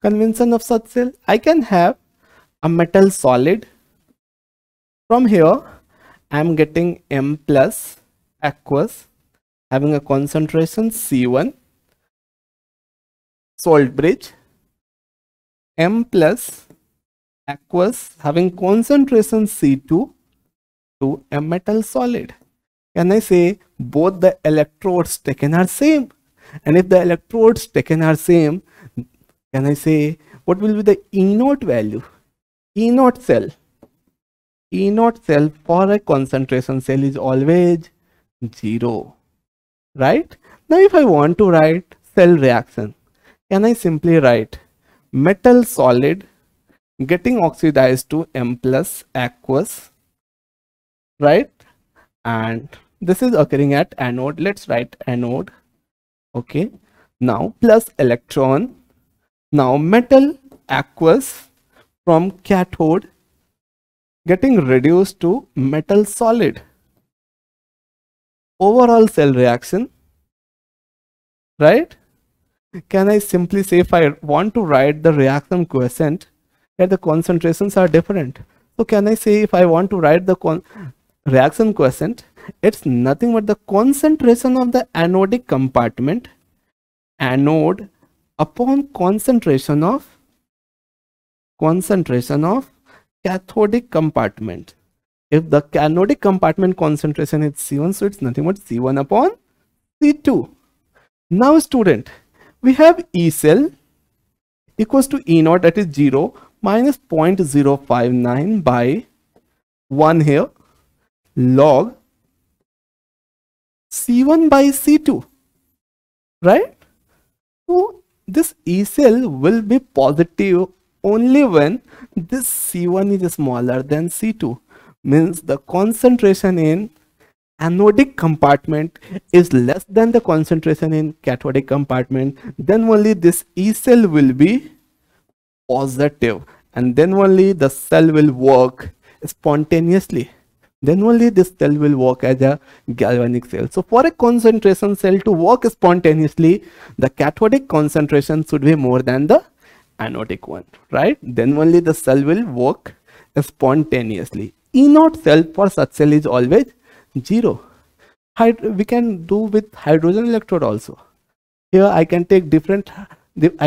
convention of such cell. I can have a metal solid. From here, I'm getting M plus aqueous having a concentration C1 salt bridge M plus aqueous having concentration C2 to a metal solid. Can I say both the electrodes taken are same? And if the electrodes taken are same, can I say what will be the E 0 value? E 0 cell E naught cell for a concentration cell is always 0. Right? Now if I want to write cell reaction, can I simply write metal solid getting oxidized to M plus aqueous, right? And this is occurring at anode. Let's write anode. Okay. Now plus electron. Now metal aqueous from cathode getting reduced to metal solid. Overall cell reaction, right? Can I simply say if I want to write the reaction quotient that the concentrations are different? So can I say if I want to write the reaction quotient, it's nothing but the concentration of the anodic compartment, anode upon concentration of concentration of cathodic compartment. If the cathodic compartment concentration is C1, so it's nothing but C1 upon C2. Now student, we have E cell equals to E that is that is 0 minus 0.059 by 1 here log C1 by C2, right? So this E cell will be positive only when this C1 is smaller than C2 means the concentration in anodic compartment is less than the concentration in cathodic compartment then only this E cell will be positive and then only the cell will work spontaneously then only this cell will work as a galvanic cell. So for a concentration cell to work spontaneously, the cathodic concentration should be more than the anodic one, right? Then only the cell will work spontaneously. E naught cell for such cell is always zero. Hyd we can do with hydrogen electrode also. Here I can take different,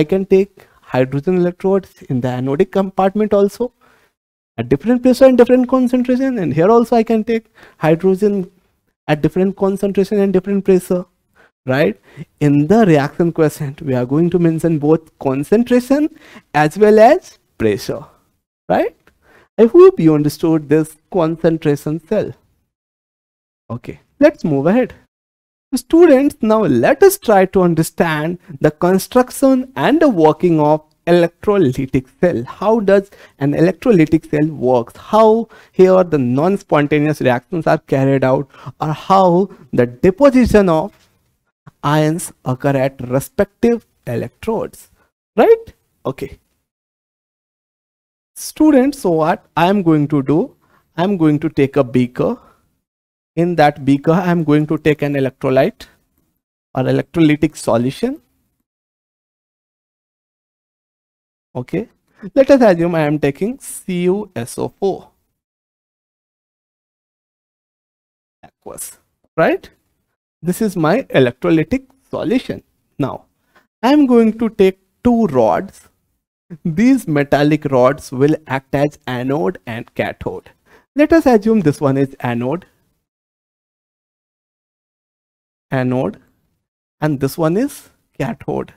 I can take hydrogen electrodes in the anodic compartment also at different pressure and different concentration and here also I can take hydrogen at different concentration and different pressure right? In the reaction quotient, we are going to mention both concentration as well as pressure, right? I hope you understood this concentration cell. Okay, let's move ahead. Students, now let us try to understand the construction and the working of electrolytic cell. How does an electrolytic cell works? How here the non-spontaneous reactions are carried out or how the deposition of ions occur at respective electrodes right okay students so what i am going to do i am going to take a beaker in that beaker i am going to take an electrolyte or electrolytic solution okay let us assume i am taking cuso4 aqueous right this is my electrolytic solution. Now, I'm going to take two rods. These metallic rods will act as anode and cathode. Let us assume this one is anode, anode, and this one is cathode.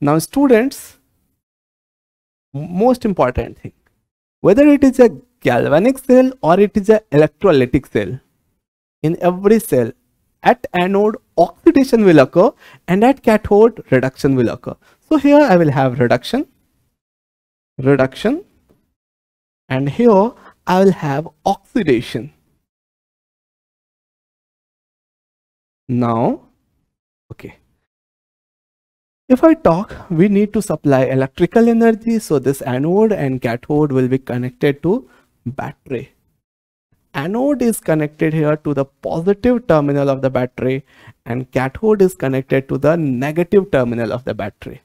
Now students, most important thing, whether it is a galvanic cell or it is an electrolytic cell, in every cell at anode oxidation will occur and at cathode reduction will occur. So here I will have reduction, reduction and here I will have oxidation. Now, okay. If I talk, we need to supply electrical energy. So this anode and cathode will be connected to battery anode is connected here to the positive terminal of the battery and cathode is connected to the negative terminal of the battery.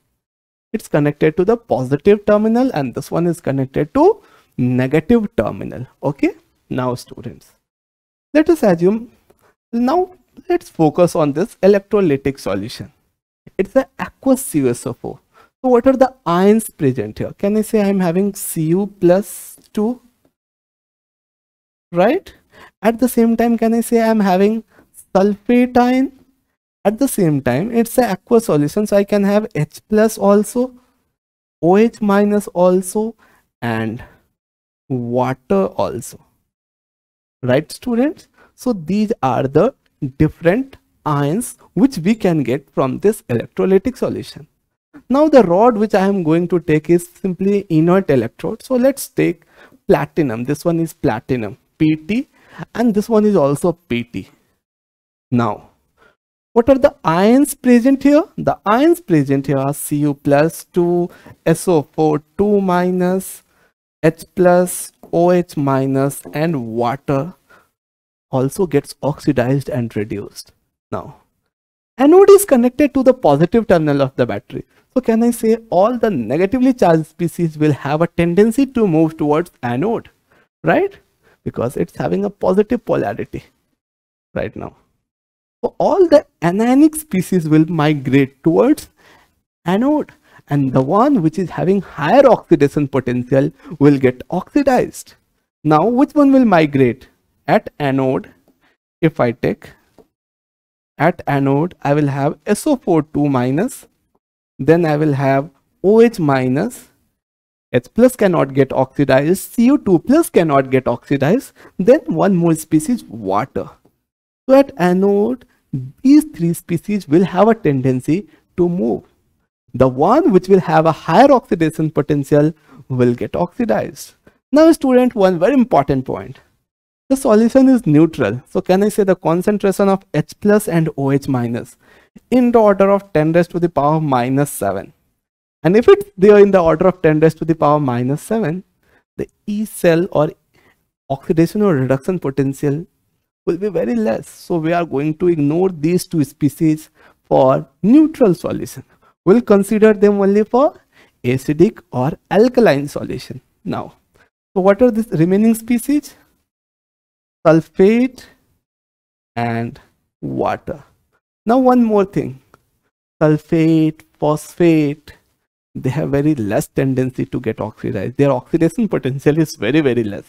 It's connected to the positive terminal and this one is connected to negative terminal. Okay, now students, let us assume, now let's focus on this electrolytic solution. It's a aqueous CuSO4. So what are the ions present here? Can I say I'm having Cu plus 2 right at the same time can i say i'm having sulfate ion at the same time it's an aqueous solution so i can have h plus also oh minus also and water also right students so these are the different ions which we can get from this electrolytic solution now the rod which i am going to take is simply inert electrode so let's take platinum this one is platinum PT and this one is also PT. Now, what are the ions present here? The ions present here are Cu plus 2, SO4 2 minus, H plus, OH minus and water also gets oxidized and reduced. Now, anode is connected to the positive terminal of the battery. So can I say all the negatively charged species will have a tendency to move towards anode, right? because it's having a positive polarity right now. So all the anionic species will migrate towards anode and the one which is having higher oxidation potential will get oxidized. Now which one will migrate? At anode, if I take at anode, I will have SO42 minus, then I will have OH minus, H plus cannot get oxidized, CO2 plus cannot get oxidized, then one more species water. So at anode, these three species will have a tendency to move. The one which will have a higher oxidation potential will get oxidized. Now student, one very important point. The solution is neutral. So can I say the concentration of H plus and OH minus in the order of 10 raised to the power minus 7. And if it's there in the order of 10 raised to the power minus 7, the E cell or oxidation or reduction potential will be very less. So we are going to ignore these two species for neutral solution. We'll consider them only for acidic or alkaline solution. Now, so what are these remaining species? Sulfate and water. Now one more thing, sulfate, phosphate, they have very less tendency to get oxidized their oxidation potential is very very less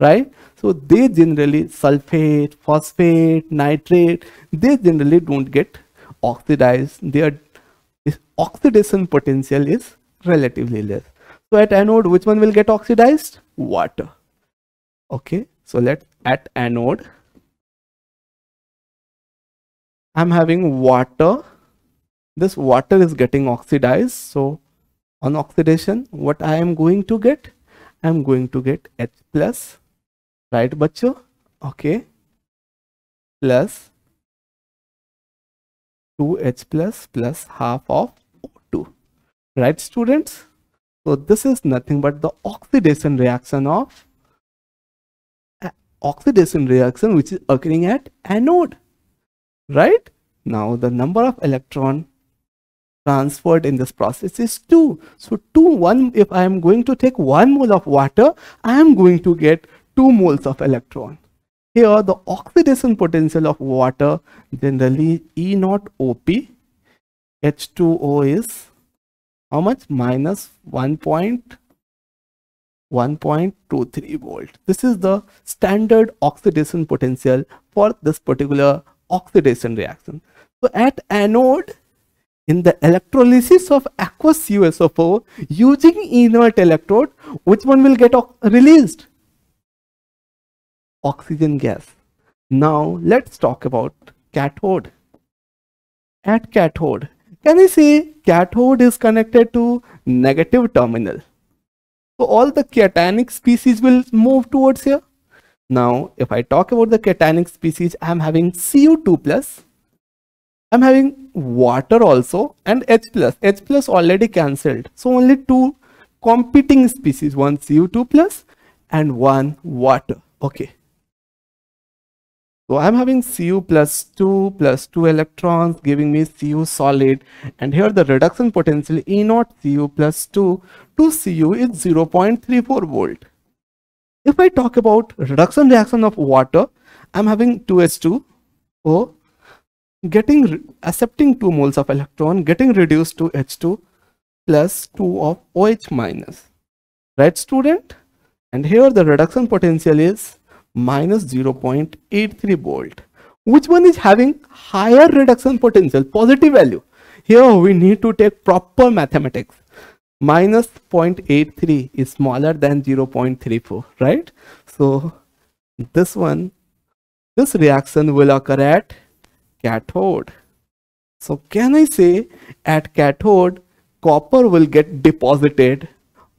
right so they generally sulfate phosphate nitrate they generally don't get oxidized their oxidation potential is relatively less so at anode which one will get oxidized water okay so let's at anode i'm having water this water is getting oxidized so on oxidation what i am going to get i am going to get h plus right bacho okay plus 2h plus plus half of O2 right students so this is nothing but the oxidation reaction of uh, oxidation reaction which is occurring at anode right now the number of electron transferred in this process is 2. So 2, 1, if I am going to take 1 mole of water, I am going to get 2 moles of electron. Here the oxidation potential of water generally E not OP, H2O is how much? Minus 1.1.23 volt. This is the standard oxidation potential for this particular oxidation reaction. So at anode, in the electrolysis of aqueous USO4 using inert electrode, which one will get released? Oxygen gas. Now let's talk about cathode. At cathode, can you see cathode is connected to negative terminal. So all the cationic species will move towards here. Now, if I talk about the cationic species, I'm having CO2 plus I'm having water also and H plus. H plus already cancelled. So only two competing species, one CO2 plus and one water. Okay. So I'm having Cu plus 2 plus 2 electrons giving me Cu solid and here the reduction potential E naught Cu plus 2 to Cu is 0.34 volt. If I talk about reduction reaction of water, I'm having 2H2O getting accepting 2 moles of electron getting reduced to H2 plus 2 of OH minus right student and here the reduction potential is minus 0.83 volt which one is having higher reduction potential positive value here we need to take proper mathematics minus 0.83 is smaller than 0.34 right so this one this reaction will occur at cathode. So can I say at cathode, copper will get deposited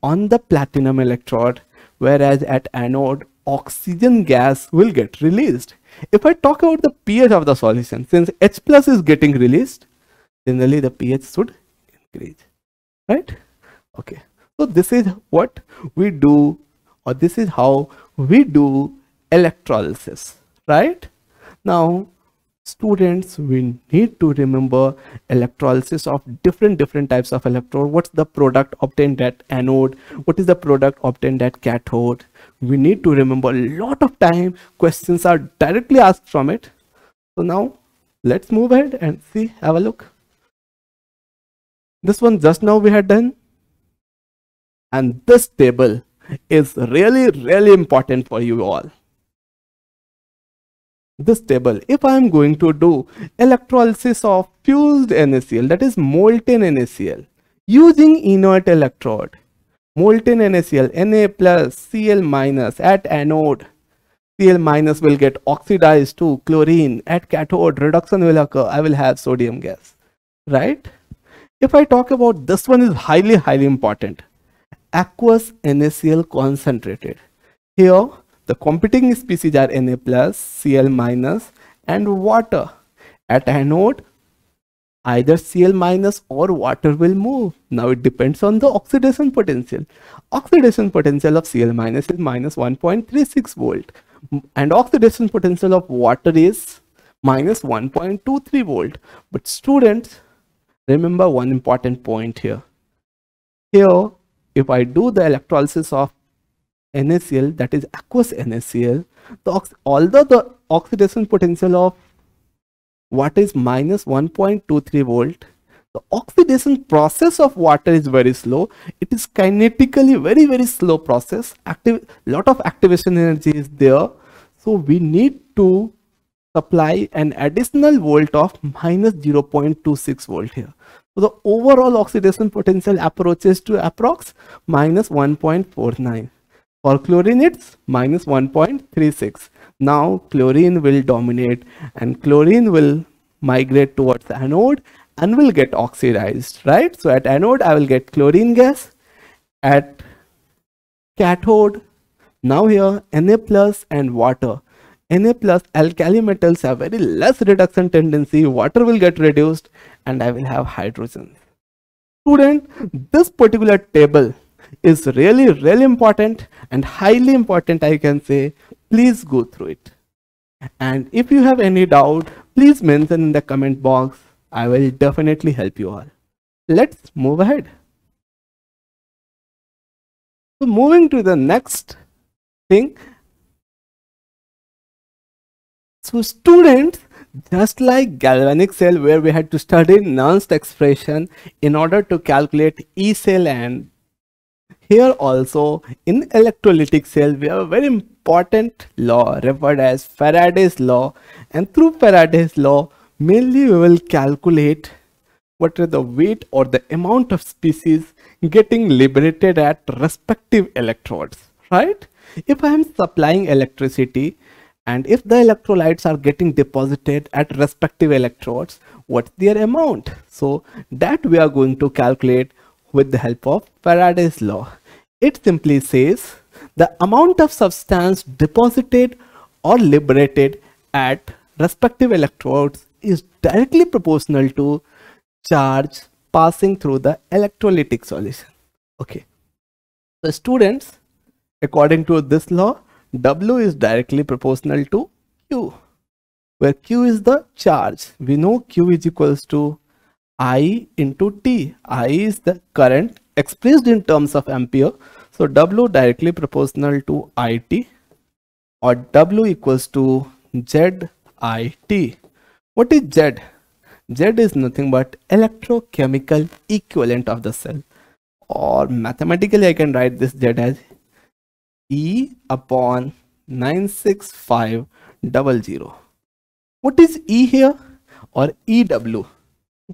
on the platinum electrode, whereas at anode, oxygen gas will get released. If I talk about the pH of the solution, since H plus is getting released, generally the pH should increase, right? Okay, so this is what we do, or this is how we do electrolysis, right? Now, students we need to remember electrolysis of different different types of electrode what's the product obtained at anode what is the product obtained at cathode we need to remember a lot of time questions are directly asked from it so now let's move ahead and see have a look this one just now we had done and this table is really really important for you all this table if i am going to do electrolysis of fused NaCl that is molten NaCl using inert electrode molten NaCl Na plus Cl minus at anode Cl minus will get oxidized to chlorine at cathode reduction will occur I will have sodium gas right if I talk about this one is highly highly important aqueous NaCl concentrated here the competing species are Na plus, Cl minus and water. At anode, either Cl minus or water will move. Now it depends on the oxidation potential. Oxidation potential of Cl minus is minus 1.36 volt and oxidation potential of water is minus 1.23 volt. But students, remember one important point here. Here, if I do the electrolysis of NaCl that is aqueous NaCl the although the oxidation potential of water is minus 1.23 volt the oxidation process of water is very slow it is kinetically very very slow process active lot of activation energy is there so we need to supply an additional volt of minus 0.26 volt here so the overall oxidation potential approaches to approx minus 1.49 for chlorine, it's minus 1.36. Now chlorine will dominate and chlorine will migrate towards the anode and will get oxidized, right? So at anode, I will get chlorine gas. At cathode, now here Na plus and water. Na plus alkali metals have very less reduction tendency, water will get reduced and I will have hydrogen. Student, this particular table is really, really important and highly important, I can say, please go through it. And if you have any doubt, please mention in the comment box. I will definitely help you all. Let's move ahead. So moving to the next thing. So students, just like galvanic cell where we had to study Nernst expression in order to calculate E cell and here also, in electrolytic cell, we have a very important law referred as Faraday's law and through Faraday's law, mainly we will calculate what are the weight or the amount of species getting liberated at respective electrodes, right? If I am supplying electricity and if the electrolytes are getting deposited at respective electrodes, what's their amount? So that we are going to calculate with the help of Faraday's law. It simply says the amount of substance deposited or liberated at respective electrodes is directly proportional to charge passing through the electrolytic solution. Okay. So students, according to this law, W is directly proportional to Q, where Q is the charge. We know Q is equals to I into T. I is the current expressed in terms of ampere. So W directly proportional to IT or W equals to ZIT. What is Z? Z is nothing but electrochemical equivalent of the cell or mathematically I can write this Z as E upon 96500. What is E here or EW?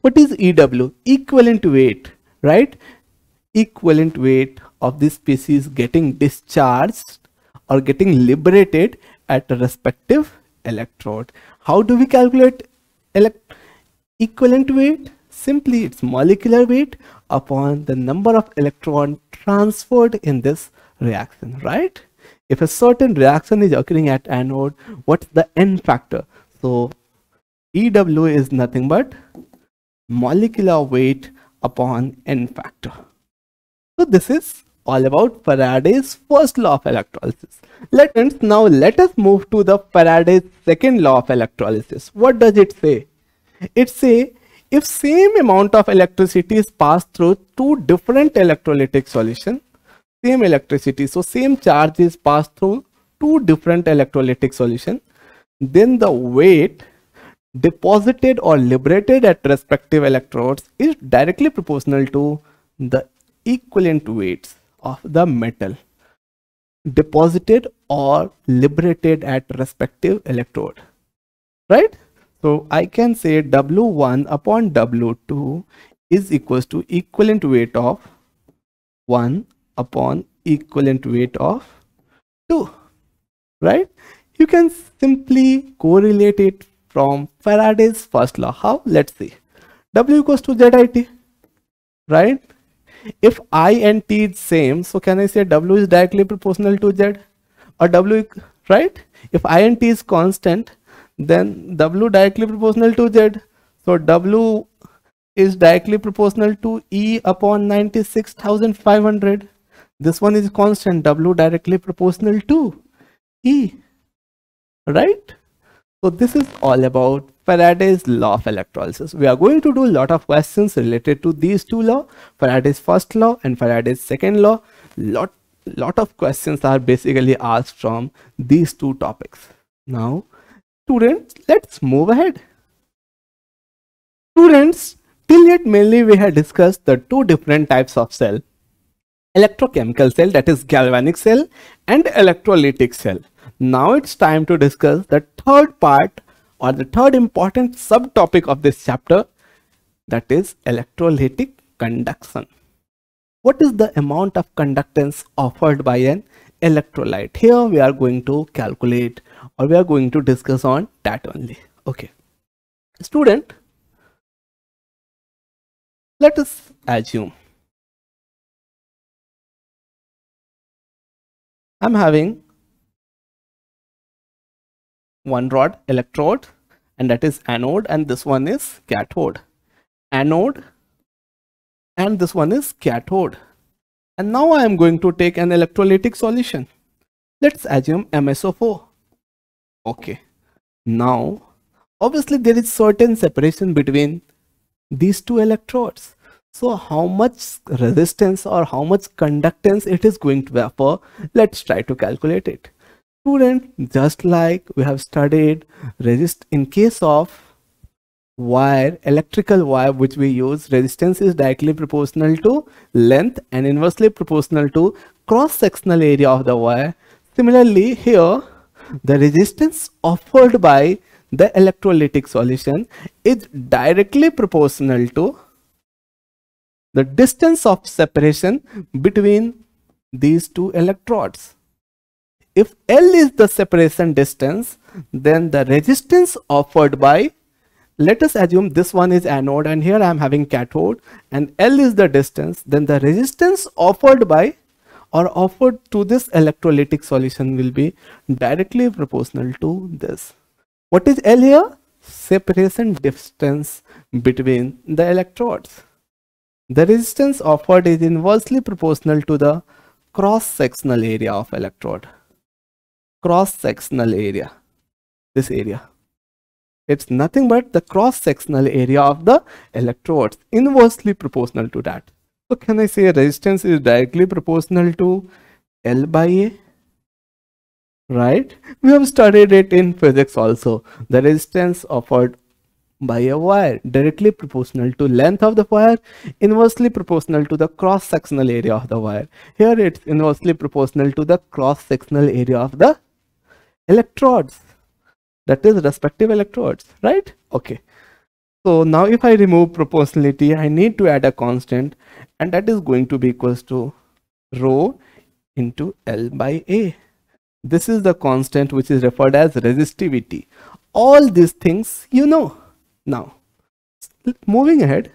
What is EW? Equivalent weight, right? Equivalent weight of this species getting discharged or getting liberated at respective electrode. How do we calculate equivalent weight? Simply its molecular weight upon the number of electron transferred in this reaction, right? If a certain reaction is occurring at anode, what's the N factor? So EW is nothing but molecular weight upon n factor. So this is all about Faraday's first law of electrolysis. Let us now let us move to the Faraday's second law of electrolysis. What does it say? It say if same amount of electricity is passed through two different electrolytic solution, same electricity, so same charge is passed through two different electrolytic solution, then the weight deposited or liberated at respective electrodes is directly proportional to the equivalent weights of the metal deposited or liberated at respective electrode right so i can say w1 upon w2 is equals to equivalent weight of 1 upon equivalent weight of 2 right you can simply correlate it from Faraday's first law. How? Let's see. W equals to ZIT, right? If I and T is same, so can I say W is directly proportional to Z? Or W, right? If I and T is constant, then W directly proportional to Z. So W is directly proportional to E upon 96,500. This one is constant, W directly proportional to E, right? So this is all about Faraday's law of electrolysis. We are going to do a lot of questions related to these two law, Faraday's first law and Faraday's second law. Lot, lot of questions are basically asked from these two topics. Now, students, let's move ahead. Students, till yet mainly we had discussed the two different types of cell. Electrochemical cell that is galvanic cell and electrolytic cell now it's time to discuss the third part or the third important subtopic of this chapter that is electrolytic conduction. What is the amount of conductance offered by an electrolyte? Here we are going to calculate or we are going to discuss on that only. Okay. Student, let us assume I'm having one rod electrode and that is anode and this one is cathode anode and this one is cathode and now i am going to take an electrolytic solution let's assume mso4 okay now obviously there is certain separation between these two electrodes so how much resistance or how much conductance it is going to offer let's try to calculate it student just like we have studied resist in case of wire electrical wire which we use resistance is directly proportional to length and inversely proportional to cross sectional area of the wire similarly here the resistance offered by the electrolytic solution is directly proportional to the distance of separation between these two electrodes if L is the separation distance, then the resistance offered by, let us assume this one is anode and here I am having cathode and L is the distance, then the resistance offered by or offered to this electrolytic solution will be directly proportional to this. What is L here? Separation distance between the electrodes. The resistance offered is inversely proportional to the cross-sectional area of electrode cross-sectional area this area it's nothing but the cross-sectional area of the electrodes inversely proportional to that so can i say resistance is directly proportional to l by a right we have studied it in physics also the resistance offered by a wire directly proportional to length of the wire inversely proportional to the cross sectional area of the wire here it's inversely proportional to the cross sectional area of the electrodes that is respective electrodes right okay so now if I remove proportionality I need to add a constant and that is going to be equals to rho into L by A this is the constant which is referred as resistivity all these things you know now moving ahead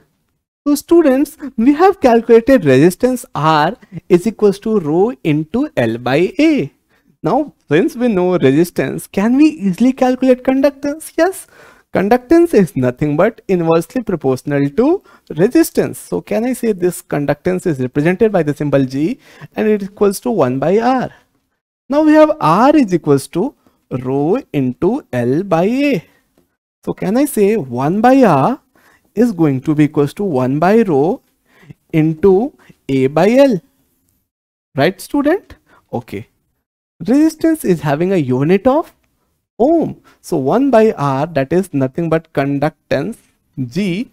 so students we have calculated resistance R is equals to rho into L by A now, since we know resistance, can we easily calculate conductance? Yes, conductance is nothing but inversely proportional to resistance. So can I say this conductance is represented by the symbol G and it equals to 1 by R. Now we have R is equals to rho into L by A. So can I say 1 by R is going to be equals to 1 by rho into A by L. Right student? Okay resistance is having a unit of ohm. So 1 by R that is nothing but conductance G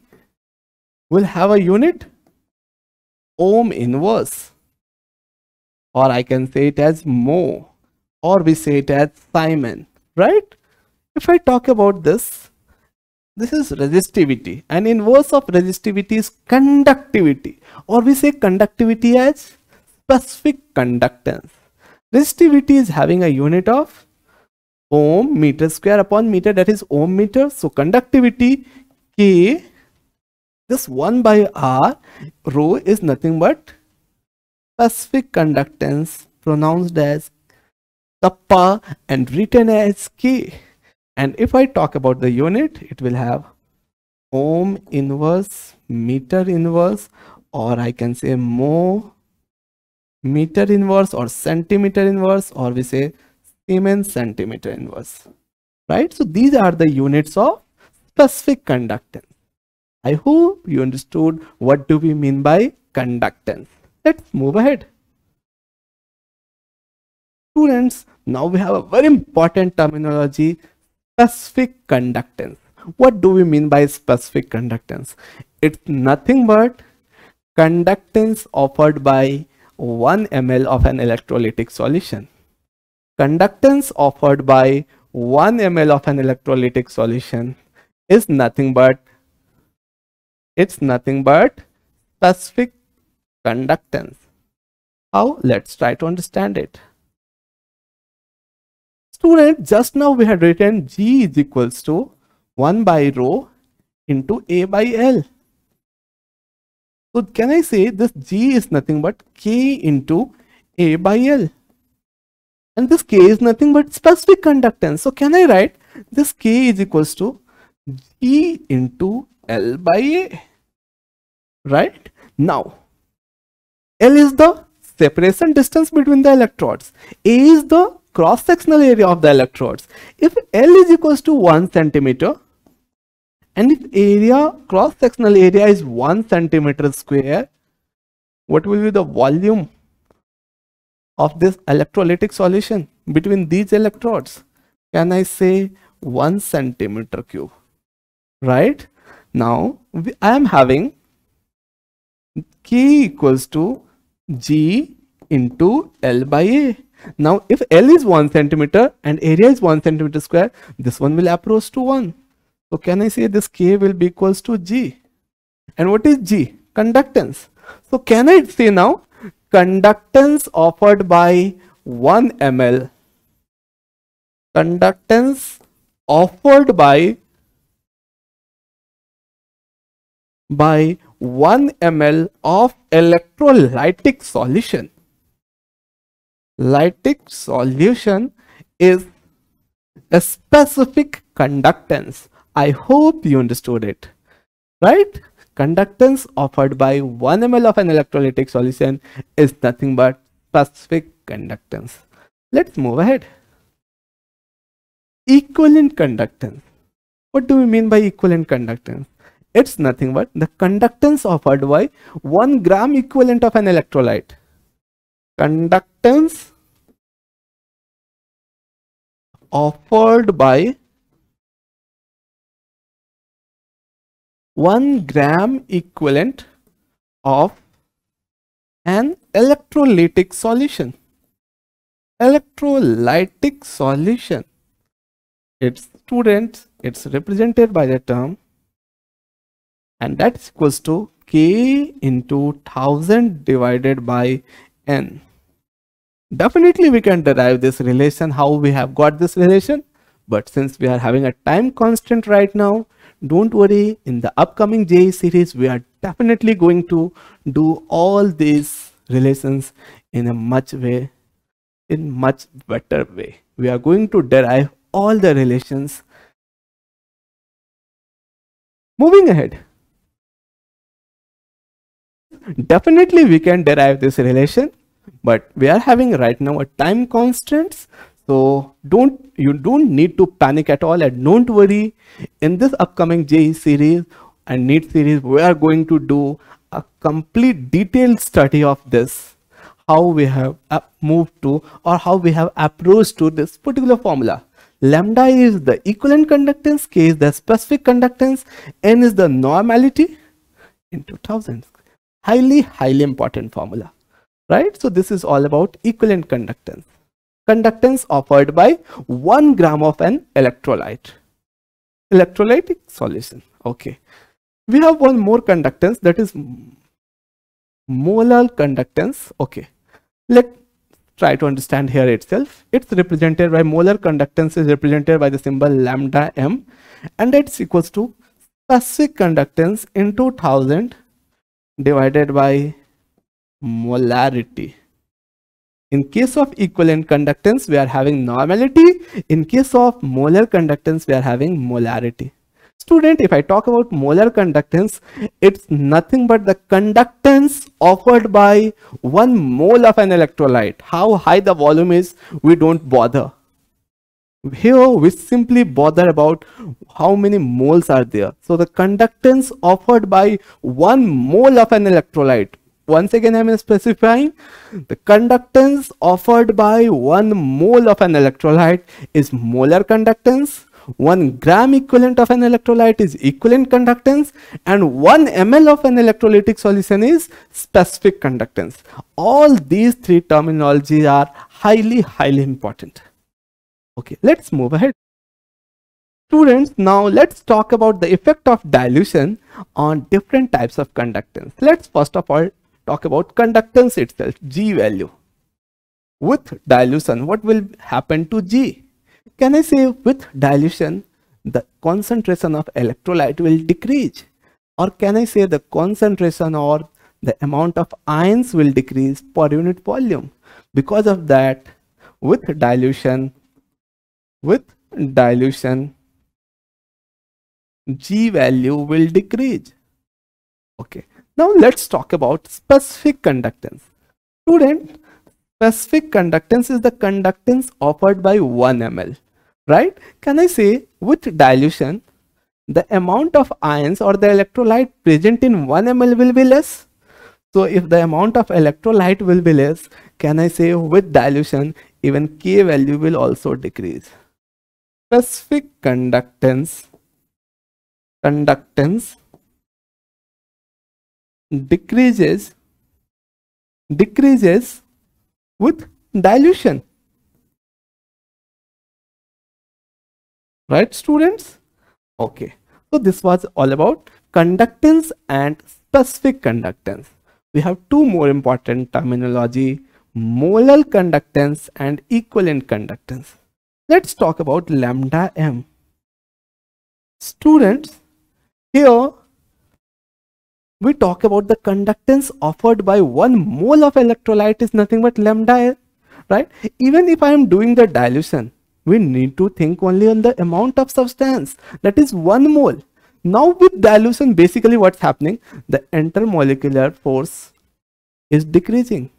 will have a unit ohm inverse or I can say it as Mo or we say it as Simon, right? If I talk about this, this is resistivity and inverse of resistivity is conductivity or we say conductivity as specific conductance. Resistivity is having a unit of ohm meter square upon meter that is ohm meter. So conductivity K this 1 by R rho is nothing but specific conductance pronounced as kappa and written as K. And if I talk about the unit, it will have ohm inverse, meter inverse, or I can say more meter inverse or centimeter inverse or we say Siemens centimeter inverse right so these are the units of specific conductance I hope you understood what do we mean by conductance let's move ahead students now we have a very important terminology specific conductance what do we mean by specific conductance it's nothing but conductance offered by 1 ml of an electrolytic solution. Conductance offered by 1 ml of an electrolytic solution is nothing but it's nothing but specific conductance. How? Let's try to understand it. Student, just now we had written G is equals to 1 by rho into A by L. So can I say this G is nothing but K into A by L? And this K is nothing but specific conductance. So can I write this K is equals to G into L by A? Right? Now, L is the separation distance between the electrodes. A is the cross-sectional area of the electrodes. If L is equals to 1 centimeter, and if area cross-sectional area is 1 centimeter square what will be the volume of this electrolytic solution between these electrodes can i say 1 centimeter cube right now we, i am having k equals to g into l by a now if l is 1 centimeter and area is 1 centimeter square this one will approach to 1 so can I say this K will be equals to G? And what is G? Conductance. So can I say now conductance offered by 1 ml conductance offered by by 1 ml of electrolytic solution lytic solution is a specific conductance I hope you understood it, right? Conductance offered by 1 ml of an electrolytic solution is nothing but specific conductance. Let's move ahead. Equivalent conductance. What do we mean by equivalent conductance? It's nothing but the conductance offered by 1 gram equivalent of an electrolyte. Conductance offered by 1 gram equivalent of an electrolytic solution. Electrolytic solution. Its students, it's represented by the term and that is equals to k into 1000 divided by n. Definitely we can derive this relation, how we have got this relation. But since we are having a time constant right now, don't worry, in the upcoming JE series, we are definitely going to do all these relations in a much way, in much better way. We are going to derive all the relations. Moving ahead, definitely we can derive this relation, but we are having right now a time constraints. So don't you don't need to panic at all and don't worry. In this upcoming JE series and NEET series, we are going to do a complete detailed study of this, how we have uh, moved to or how we have approached to this particular formula. Lambda is the equivalent conductance, K is the specific conductance, N is the normality in 2000. Highly, highly important formula, right? So this is all about equivalent conductance conductance offered by 1 gram of an electrolyte electrolytic solution okay we have one more conductance that is molar conductance okay let try to understand here itself it's represented by molar conductance is represented by the symbol lambda m and it's equals to specific conductance into 1000 divided by molarity in case of equivalent conductance, we are having normality. In case of molar conductance, we are having molarity. Student, if I talk about molar conductance, it's nothing but the conductance offered by one mole of an electrolyte. How high the volume is, we don't bother. Here, we simply bother about how many moles are there. So the conductance offered by one mole of an electrolyte once again I'm specifying the conductance offered by one mole of an electrolyte is molar conductance one gram equivalent of an electrolyte is equivalent conductance and one ml of an electrolytic solution is specific conductance all these three terminologies are highly highly important okay let's move ahead Students, now let's talk about the effect of dilution on different types of conductance. Let's first of all talk about conductance itself, G value. With dilution, what will happen to G? Can I say with dilution, the concentration of electrolyte will decrease? Or can I say the concentration or the amount of ions will decrease per unit volume? Because of that, with dilution, with dilution, G value will decrease. Okay now let's talk about specific conductance. Student, specific conductance is the conductance offered by 1 ml, right? Can I say with dilution, the amount of ions or the electrolyte present in 1 ml will be less? So if the amount of electrolyte will be less, can I say with dilution, even K value will also decrease. Specific conductance, conductance decreases decreases with dilution right students okay so this was all about conductance and specific conductance we have two more important terminology molar conductance and equivalent conductance let's talk about lambda m students here we talk about the conductance offered by one mole of electrolyte is nothing but lambda L, right? Even if I am doing the dilution, we need to think only on the amount of substance that is one mole. Now with dilution, basically what's happening, the intermolecular force is decreasing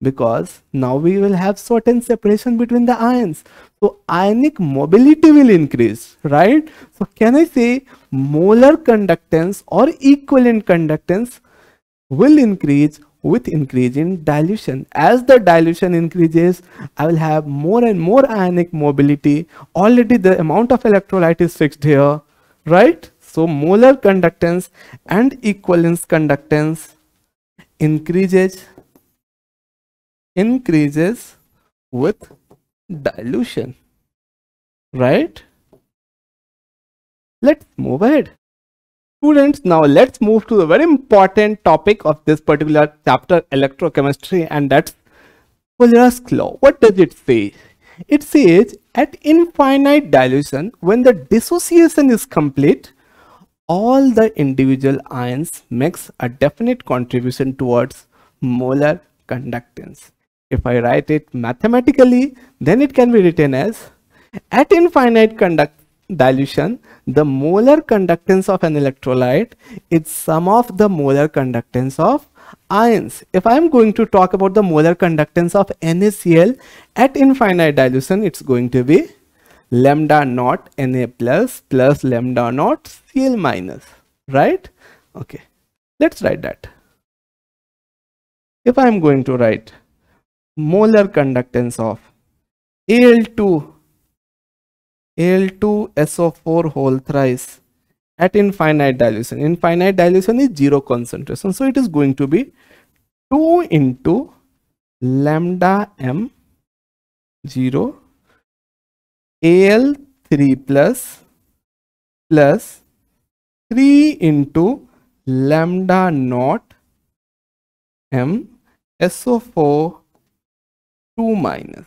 because now we will have certain separation between the ions. So ionic mobility will increase, right? So can I say molar conductance or equivalent conductance will increase with increase in dilution as the dilution increases i will have more and more ionic mobility already the amount of electrolyte is fixed here right so molar conductance and equivalence conductance increases increases with dilution right Let's move ahead. Students, now let's move to the very important topic of this particular chapter, electrochemistry, and that's Polar's law. What does it say? It says at infinite dilution, when the dissociation is complete, all the individual ions makes a definite contribution towards molar conductance. If I write it mathematically, then it can be written as at infinite conduct dilution, the molar conductance of an electrolyte is sum of the molar conductance of ions. If I am going to talk about the molar conductance of NaCl at infinite dilution, it's going to be lambda naught Na plus plus lambda naught Cl minus, right? Okay, let's write that. If I am going to write molar conductance of Al2 Al2SO4 whole thrice at infinite dilution. Infinite dilution is zero concentration. So it is going to be 2 into lambda m 0 Al3 plus plus 3 into lambda naught m SO4 2 minus.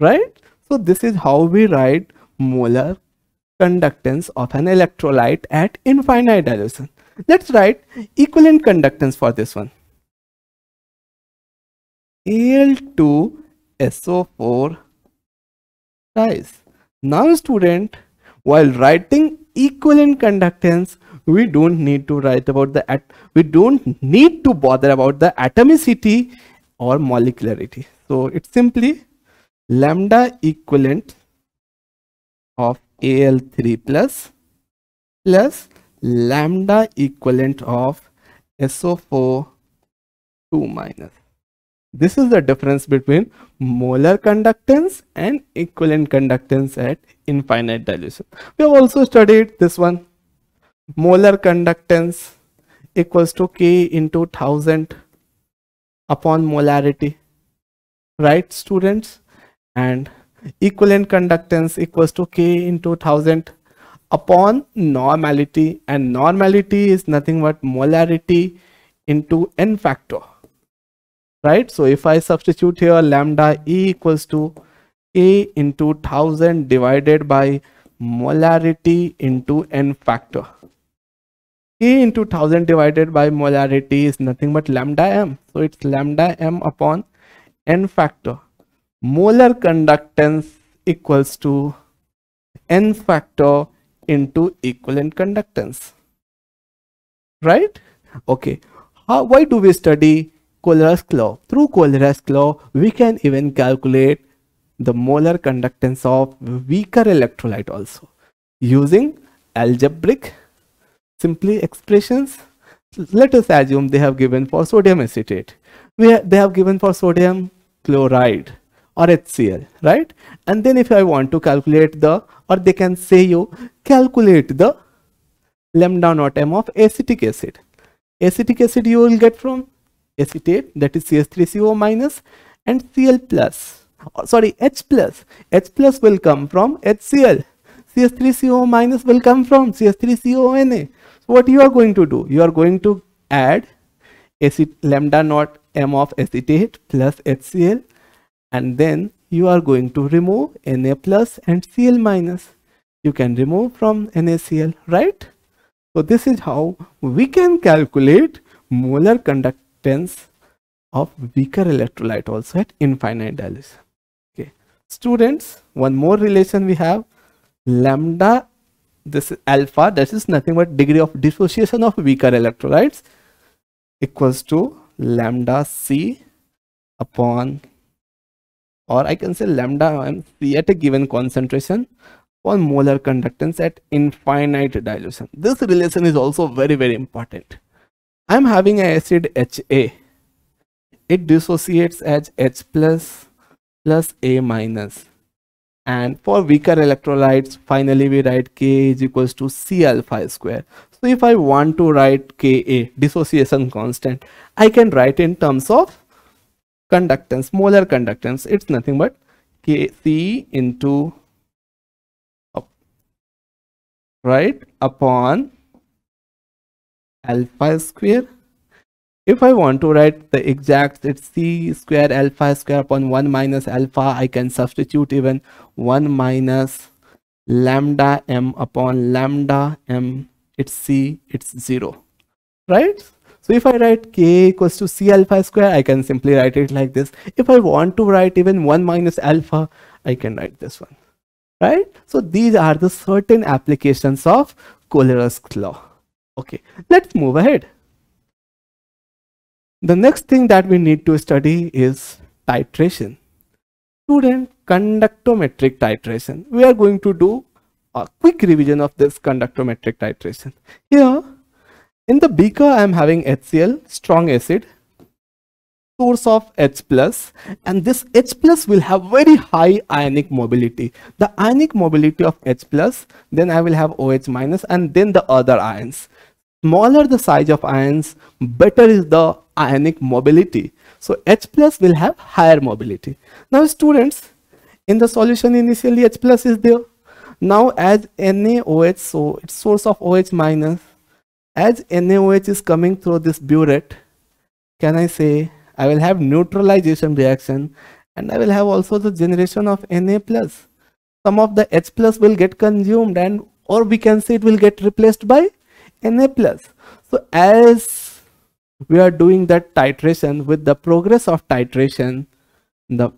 Right? So this is how we write molar conductance of an electrolyte at infinite dilution. Let's write equivalent conductance for this one. Al2SO4 ties. Now student, while writing equivalent conductance, we don't need to write about the, at we don't need to bother about the atomicity or molecularity. So it's simply lambda equivalent of al3 plus plus lambda equivalent of so4 2 minus this is the difference between molar conductance and equivalent conductance at infinite dilution. We have also studied this one. Molar conductance equals to K into 1000 upon molarity. Right, students? And equivalent conductance equals to K into 1000 upon normality and normality is nothing but molarity into n factor right so if i substitute here lambda e equals to a into 1000 divided by molarity into n factor k into 1000 divided by molarity is nothing but lambda m so it's lambda m upon n factor molar conductance equals to n factor into equivalent conductance right okay How, why do we study Kohler's law through Kohler's law we can even calculate the molar conductance of weaker electrolyte also using algebraic simply expressions let us assume they have given for sodium acetate we ha they have given for sodium chloride or HCl, right? And then if I want to calculate the, or they can say you calculate the lambda naught m of acetic acid. Acetic acid you will get from acetate that is CH3CO minus and Cl plus, oh, sorry H plus. H plus will come from HCl. CH3CO minus will come from CH3CONa. So what you are going to do? You are going to add acid lambda naught m of acetate plus HCl and then you are going to remove Na plus and Cl minus. You can remove from NaCl, right? So this is how we can calculate molar conductance of weaker electrolyte also at infinite dilution. Okay, students, one more relation we have lambda this alpha This is nothing but degree of dissociation of weaker electrolytes equals to lambda c upon or I can say lambda mc at a given concentration for molar conductance at infinite dilution. This relation is also very, very important. I'm having an acid HA. It dissociates as H plus plus A minus. And for weaker electrolytes, finally we write K is equals to C alpha square. So if I want to write Ka, dissociation constant, I can write in terms of conductance, molar conductance. It's nothing but Kc into right upon alpha square if i want to write the exact it's c square alpha square upon 1 minus alpha i can substitute even 1 minus lambda m upon lambda m it's c it's 0 right so if I write k equals to c alpha square, I can simply write it like this. If I want to write even 1 minus alpha, I can write this one, right? So these are the certain applications of Coler's law. Okay, let's move ahead. The next thing that we need to study is titration. Student conductometric titration. We are going to do a quick revision of this conductometric titration. Here, in the beaker, I'm having HCl, strong acid, source of H plus, and this H plus will have very high ionic mobility. The ionic mobility of H plus, then I will have OH minus, and then the other ions. Smaller the size of ions, better is the ionic mobility. So H plus will have higher mobility. Now students, in the solution initially H plus is there. Now as NaOH, so it's source of OH minus, as NaOH is coming through this burette, can I say I will have neutralization reaction and I will have also the generation of Na plus. Some of the H plus will get consumed and or we can say it will get replaced by Na plus. So as we are doing that titration with the progress of titration, the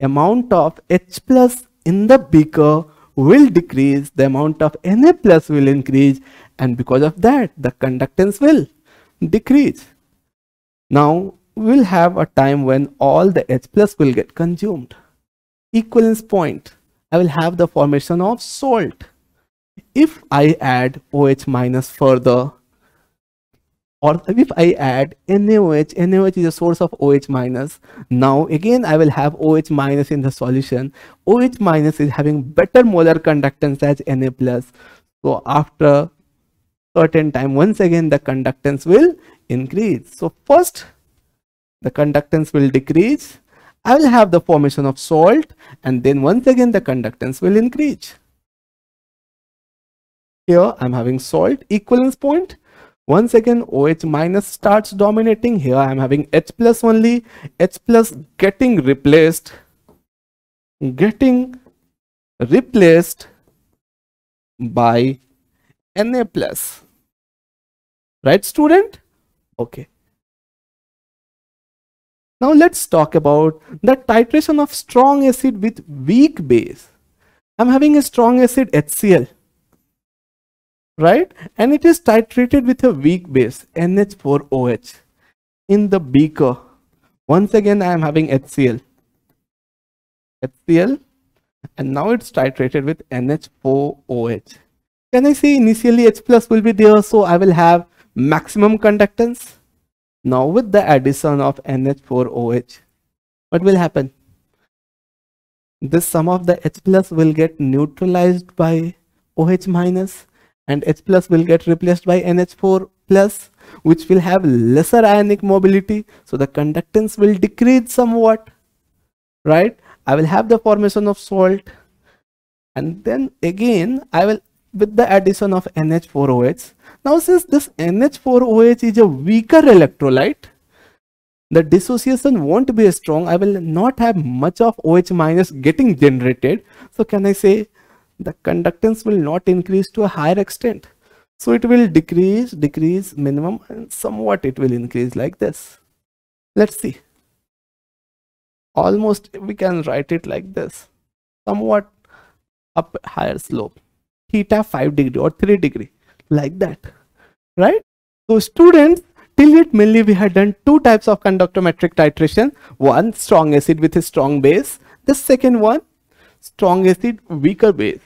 amount of H plus in the beaker will decrease, the amount of Na plus will increase and because of that the conductance will decrease. Now we'll have a time when all the H plus will get consumed. Equivalence point, I will have the formation of salt. If I add OH minus further, or if I add NaOH, NaOH is a source of OH minus. Now again, I will have OH minus in the solution. OH minus is having better molar conductance as Na plus. So after certain time, once again, the conductance will increase. So first, the conductance will decrease. I will have the formation of salt and then once again, the conductance will increase. Here I'm having salt equivalence point once again, OH minus starts dominating. Here I am having H plus only. H plus getting replaced, getting replaced by Na plus. Right, student? Okay. Now let's talk about the titration of strong acid with weak base. I'm having a strong acid HCl right? And it is titrated with a weak base, NH4OH, in the beaker. Once again, I am having HCl. HCl, and now it's titrated with NH4OH. Can I say initially H plus will be there, so I will have maximum conductance? Now with the addition of NH4OH, what will happen? This sum of the H plus will get neutralized by OH minus and H plus will get replaced by NH4 plus which will have lesser ionic mobility so the conductance will decrease somewhat right I will have the formation of salt and then again I will with the addition of NH4OH now since this NH4OH is a weaker electrolyte the dissociation won't be strong I will not have much of OH minus getting generated so can I say the conductance will not increase to a higher extent. So it will decrease, decrease minimum and somewhat it will increase like this. Let's see. Almost we can write it like this. Somewhat up higher slope. Theta 5 degree or 3 degree like that. Right? So students, till it mainly we had done two types of conductometric titration. One strong acid with a strong base. The second one strong acid, weaker base.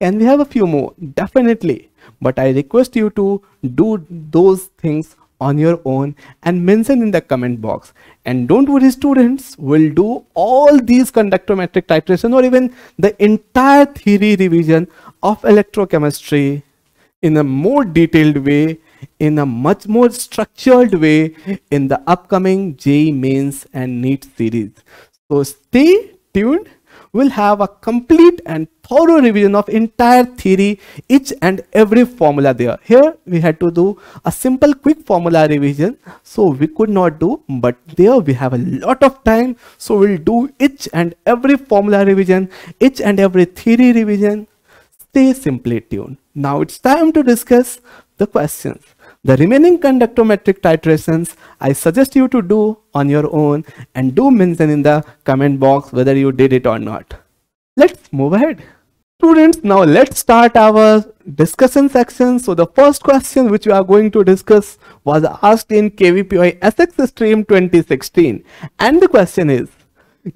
And we have a few more, definitely. But I request you to do those things on your own and mention in the comment box. And don't worry students, will do all these conductometric titration or even the entire theory revision of electrochemistry in a more detailed way, in a much more structured way in the upcoming J mains and NEET series. So stay tuned will have a complete and thorough revision of entire theory, each and every formula there. Here we had to do a simple quick formula revision. So we could not do, but there we have a lot of time. So we'll do each and every formula revision, each and every theory revision. Stay simply tuned. Now it's time to discuss the questions. The remaining conductometric titrations, I suggest you to do on your own and do mention in the comment box whether you did it or not. Let's move ahead. Students, now let's start our discussion section. So the first question which we are going to discuss was asked in KVPI SX stream 2016. And the question is,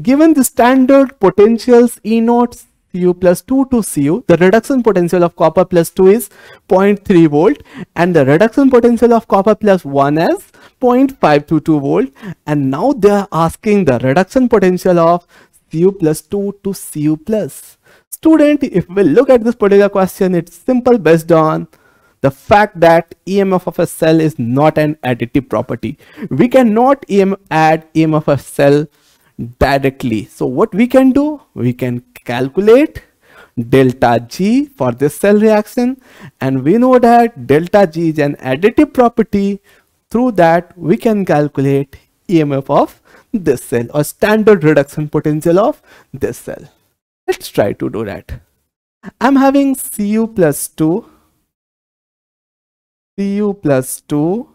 given the standard potentials E naught Cu plus 2 to Cu, the reduction potential of copper plus 2 is 0.3 volt and the reduction potential of copper plus 1 is 0.522 volt and now they are asking the reduction potential of Cu plus 2 to Cu plus. Student, if we look at this particular question, it's simple based on the fact that EMF of a cell is not an additive property. We cannot EM add EMF of a cell directly. So what we can do, we can calculate delta G for this cell reaction and we know that delta G is an additive property through that we can calculate EMF of this cell or standard reduction potential of this cell. Let's try to do that. I'm having Cu plus 2 Cu plus 2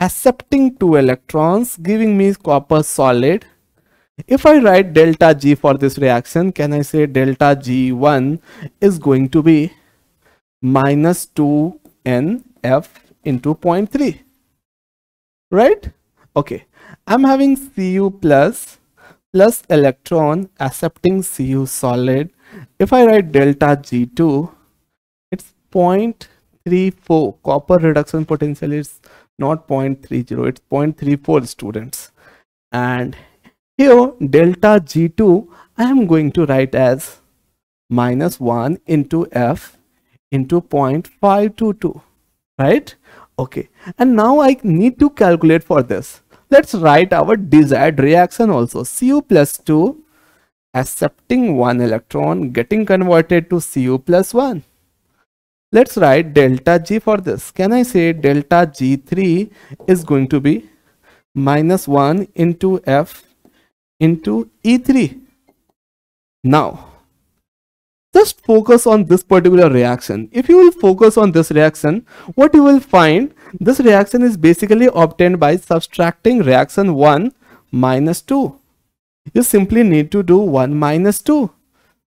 accepting two electrons giving me copper solid if I write delta G for this reaction, can I say delta G1 is going to be minus 2NF into 0.3, right? Okay, I'm having Cu plus plus electron accepting Cu solid. If I write delta G2, it's 0.34. Copper reduction potential is not 0.30, it's 0.34 students. And here delta G2 I am going to write as minus 1 into F into 0.522 right okay and now I need to calculate for this let's write our desired reaction also Cu plus 2 accepting one electron getting converted to Cu plus 1 let's write delta G for this can I say delta G3 is going to be minus 1 into F into E3. Now, just focus on this particular reaction. If you will focus on this reaction, what you will find, this reaction is basically obtained by subtracting reaction 1 minus 2. You simply need to do 1 minus 2.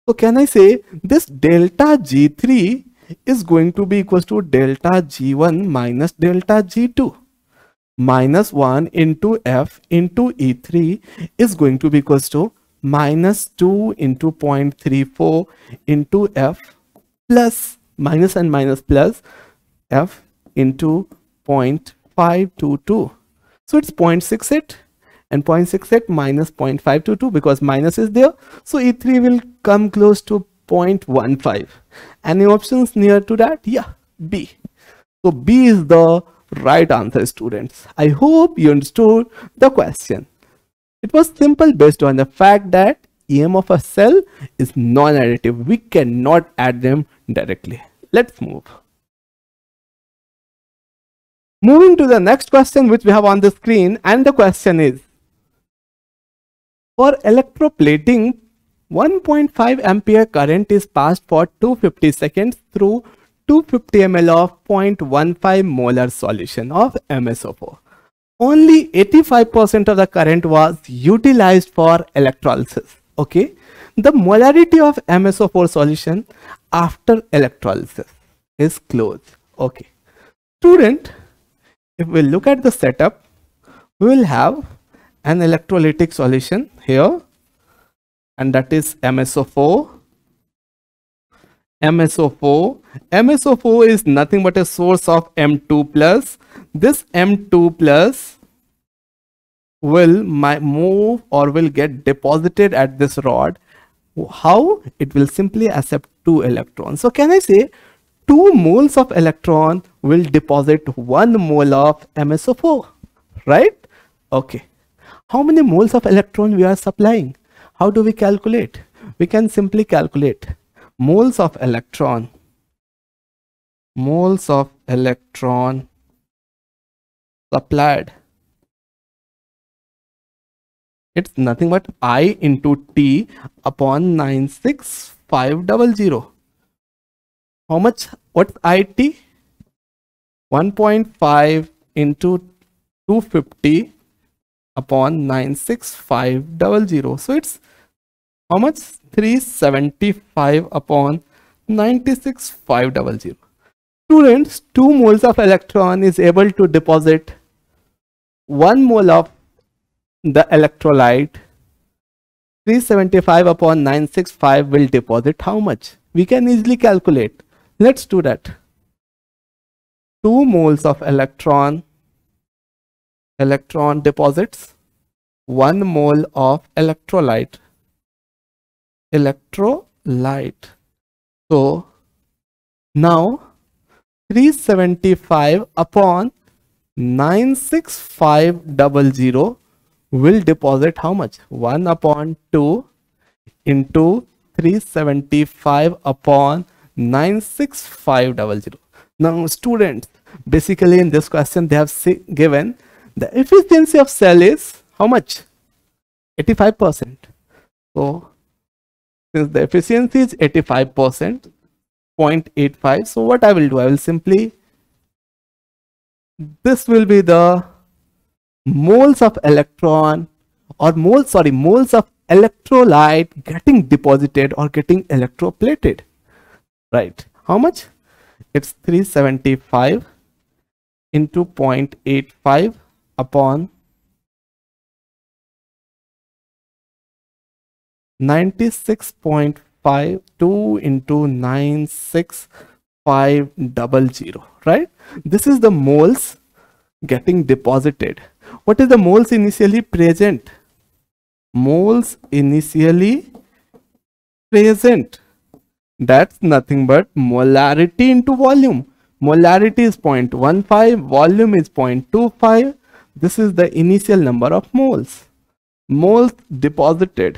So can I say this delta G3 is going to be equal to delta G1 minus delta G2 minus 1 into f into e3 is going to be equals to minus 2 into 0.34 into f plus minus and minus plus f into 0.522 so it's 0.68 and 0.68 minus 0.522 because minus is there so e3 will come close to 0.15 any options near to that yeah b so b is the right answer students. I hope you understood the question. It was simple based on the fact that EM of a cell is non-additive. We cannot add them directly. Let's move. Moving to the next question which we have on the screen and the question is For electroplating 1.5 ampere current is passed for 250 seconds through 250 ml of 0.15 molar solution of MSO4. Only 85% of the current was utilized for electrolysis. Okay, the molarity of MSO4 solution after electrolysis is closed. Okay, student, if we look at the setup, we will have an electrolytic solution here and that is MSO4 MSO4. MSO4 is nothing but a source of M2 plus. This M2 plus will my move or will get deposited at this rod. How? It will simply accept two electrons. So can I say two moles of electron will deposit one mole of MSO4, right? Okay. How many moles of electron we are supplying? How do we calculate? We can simply calculate moles of electron moles of electron supplied it's nothing but i into t upon 96500 how much what's it 1.5 into 250 upon 96500 so it's how much 375 upon 96500 students 2 moles of electron is able to deposit 1 mole of the electrolyte 375 upon 965 will deposit how much we can easily calculate let's do that 2 moles of electron electron deposits 1 mole of electrolyte electrolyte so now 375 upon 96500 will deposit how much 1 upon 2 into 375 upon 96500 now students basically in this question they have given the efficiency of cell is how much 85 percent so since the efficiency is 85%, 0.85. So what I will do, I will simply, this will be the moles of electron or moles, sorry, moles of electrolyte getting deposited or getting electroplated, right? How much? It's 375 into 0.85 upon 96.52 into 96500 right this is the moles getting deposited what is the moles initially present moles initially present that's nothing but molarity into volume molarity is 0.15 volume is 0.25 this is the initial number of moles moles deposited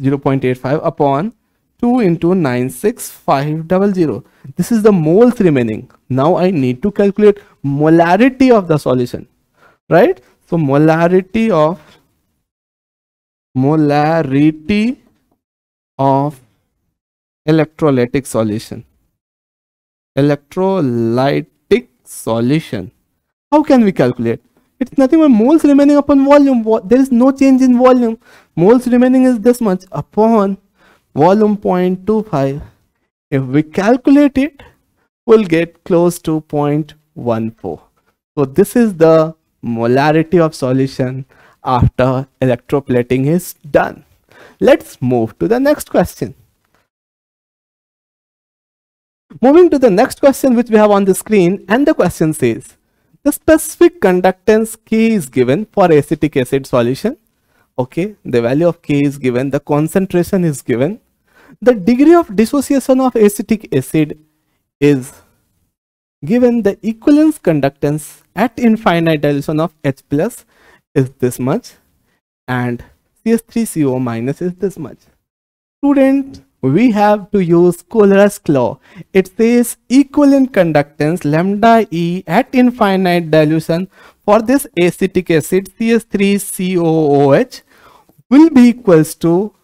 0.85 upon 2 into 96500 this is the moles remaining now i need to calculate molarity of the solution right so molarity of molarity of electrolytic solution electrolytic solution how can we calculate it's nothing but moles remaining upon volume. There is no change in volume. Moles remaining is this much upon volume 0.25. If we calculate it, we'll get close to 0.14. So this is the molarity of solution after electroplating is done. Let's move to the next question. Moving to the next question which we have on the screen and the question says, the specific conductance K is given for acetic acid solution. Okay, the value of K is given, the concentration is given. The degree of dissociation of acetic acid is given the equivalence conductance at infinite dilution of H plus is this much and CS3CO minus is this much. Student, we have to use Kohler's law. It says equivalent conductance lambda E at infinite dilution for this acetic acid CS 3 cooh will be equals to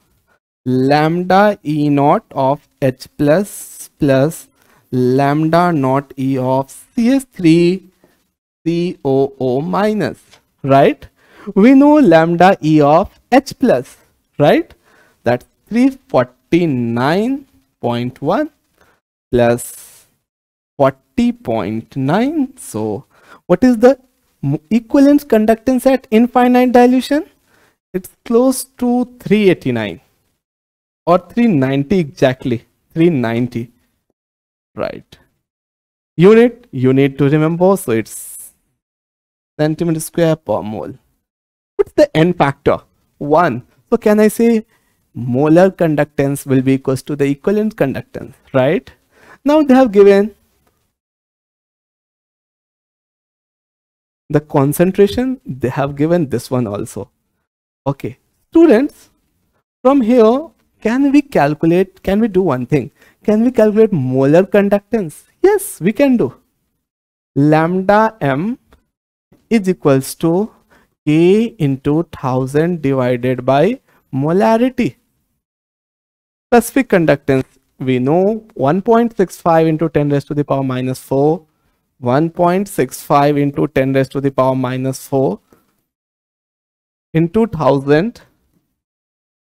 lambda E naught of H plus plus lambda naught E of CS 3 coo minus, right? We know lambda E of H plus, right? That's 340 49.1 plus 40.9 so what is the equivalent conductance at infinite dilution it's close to 389 or 390 exactly 390 right unit you need to remember so it's centimeter square per mole what's the n factor one so can i say molar conductance will be equals to the equivalent conductance, right? Now they have given the concentration, they have given this one also. Okay, students, from here, can we calculate, can we do one thing? Can we calculate molar conductance? Yes, we can do. Lambda m is equals to K into 1000 divided by molarity Specific conductance, we know 1.65 into 10 raised to the power minus 4, 1.65 into 10 raised to the power minus 4 into 1000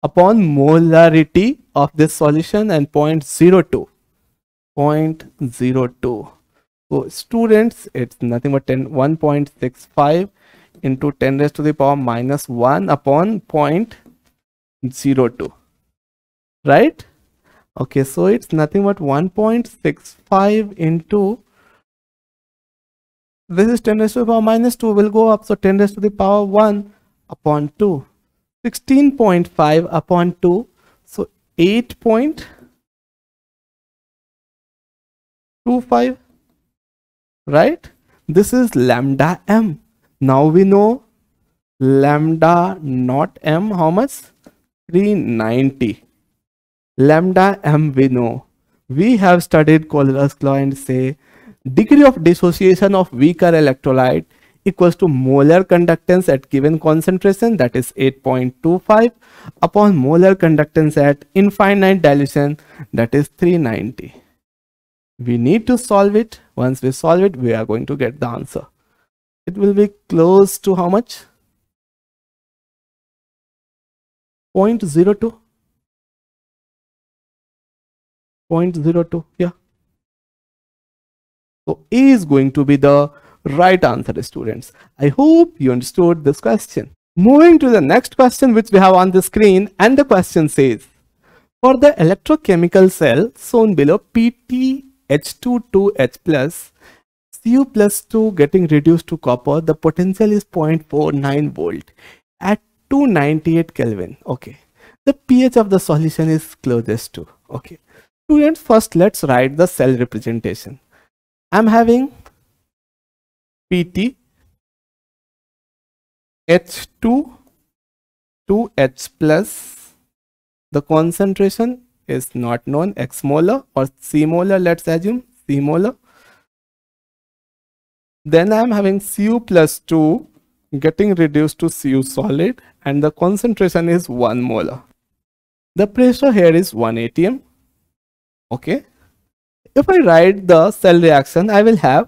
upon molarity of this solution and 0 0.02. 0 0.02. So students, it's nothing but 10, 1.65 into 10 raised to the power minus 1 upon 0.02 right okay so it's nothing but 1.65 into this is 10 raised to the power minus 2 will go up so 10 raised to the power 1 upon 2 16.5 upon 2 so 8.25 right this is lambda m now we know lambda not m how much 390 lambda m we know. We have studied Kohler's law and say degree of dissociation of weaker electrolyte equals to molar conductance at given concentration that is 8.25 upon molar conductance at infinite dilution that is 390. We need to solve it. Once we solve it, we are going to get the answer. It will be close to how much? 0.02. 0.02 yeah so a is going to be the right answer students i hope you understood this question moving to the next question which we have on the screen and the question says for the electrochemical cell shown below PTH22H plus Cu plus 2 getting reduced to copper, the potential is 0.49 volt at 298 Kelvin. Okay. The pH of the solution is closest to. Okay. Students, first let's write the cell representation. I'm having PT H2 2H plus. The concentration is not known, X molar or C molar, let's assume C molar. Then I'm having Cu plus 2 getting reduced to Cu solid and the concentration is 1 molar. The pressure here is 1 atm okay if i write the cell reaction i will have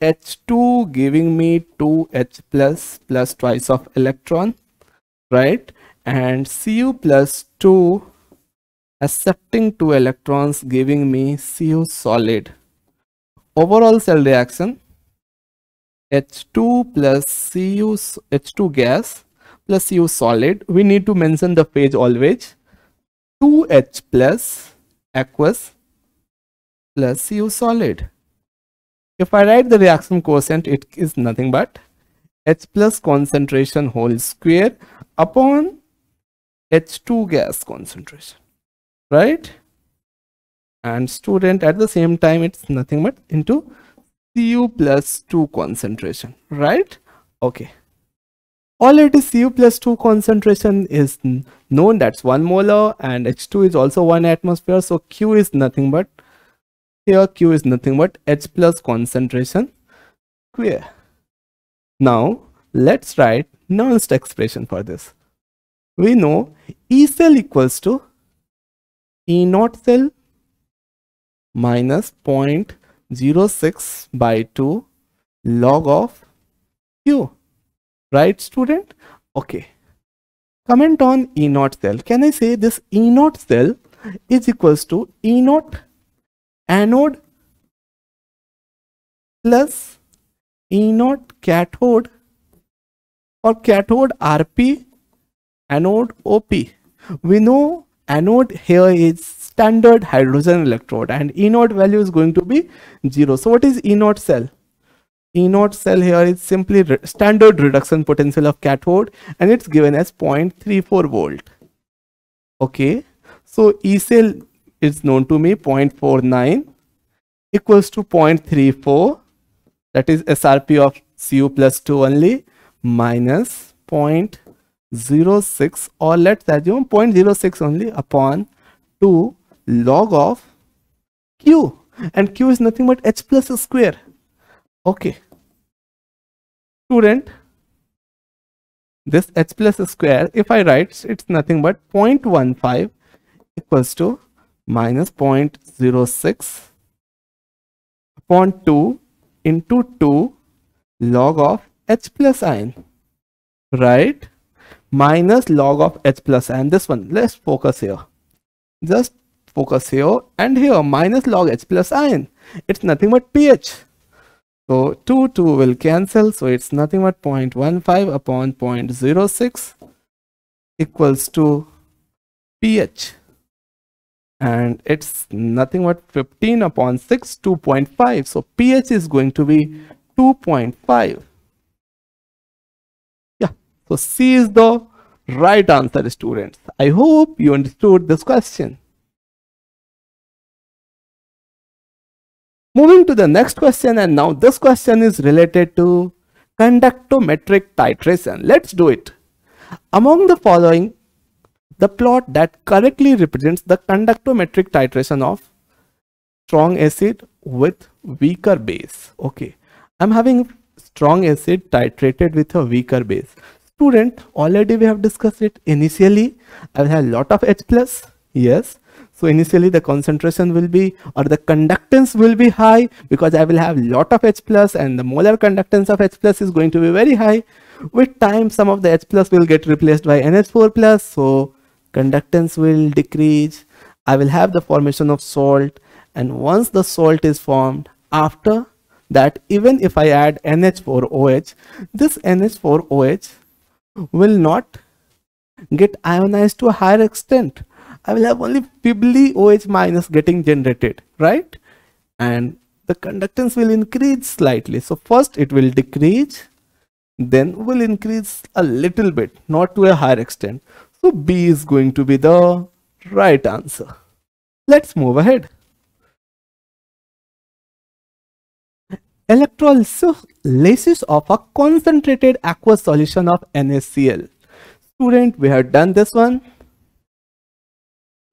h2 giving me 2h plus plus twice of electron right and cu plus 2 accepting two electrons giving me cu solid overall cell reaction h2 plus cu h2 gas plus cu solid we need to mention the phase always 2h plus aqueous plus Cu solid. If I write the reaction quotient, it is nothing but H plus concentration whole square upon H2 gas concentration, right? And student at the same time, it's nothing but into Cu plus 2 concentration, right? Okay. Already Cu plus 2 concentration is known that's 1 molar and H2 is also 1 atmosphere so Q is nothing but here Q is nothing but H plus concentration square. Now let's write Nernst expression for this. We know E cell equals to E naught cell minus 0.06 by 2 log of Q right student okay comment on e naught cell can i say this e naught cell is equals to e naught anode plus e naught cathode or cathode rp anode op we know anode here is standard hydrogen electrode and e naught value is going to be zero so what is e naught cell E0 cell here is simply re standard reduction potential of cathode and it's given as 0.34 volt. Okay, so E cell is known to me 0.49 equals to 0.34 that is SRP of Cu plus 2 only minus 0.06 or let's assume 0.06 only upon 2 log of Q and Q is nothing but H plus square. Okay, student this h plus square if i write it's nothing but 0.15 equals to minus 0.06 upon 2 into 2 log of h plus n right minus log of h plus n this one let's focus here just focus here and here minus log h plus n it's nothing but ph so 2, 2 will cancel. So it's nothing but 0.15 upon 0.06 equals to pH. And it's nothing but 15 upon 6, 2.5. So pH is going to be 2.5. Yeah, so C is the right answer, students. I hope you understood this question. Moving to the next question and now this question is related to conductometric titration. Let's do it. Among the following, the plot that correctly represents the conductometric titration of strong acid with weaker base. Okay, I'm having strong acid titrated with a weaker base. Student, already we have discussed it initially. I have a lot of H plus. Yes, so initially the concentration will be or the conductance will be high because I will have lot of H plus and the molar conductance of H plus is going to be very high. With time some of the H plus will get replaced by NH4 plus so conductance will decrease. I will have the formation of salt and once the salt is formed after that even if I add NH4OH this NH4OH will not get ionized to a higher extent I will have only Fibly OH minus getting generated, right? And the conductance will increase slightly. So first it will decrease, then will increase a little bit, not to a higher extent. So B is going to be the right answer. Let's move ahead. Electrolysis of a concentrated aqueous solution of NaCl. Student, we have done this one.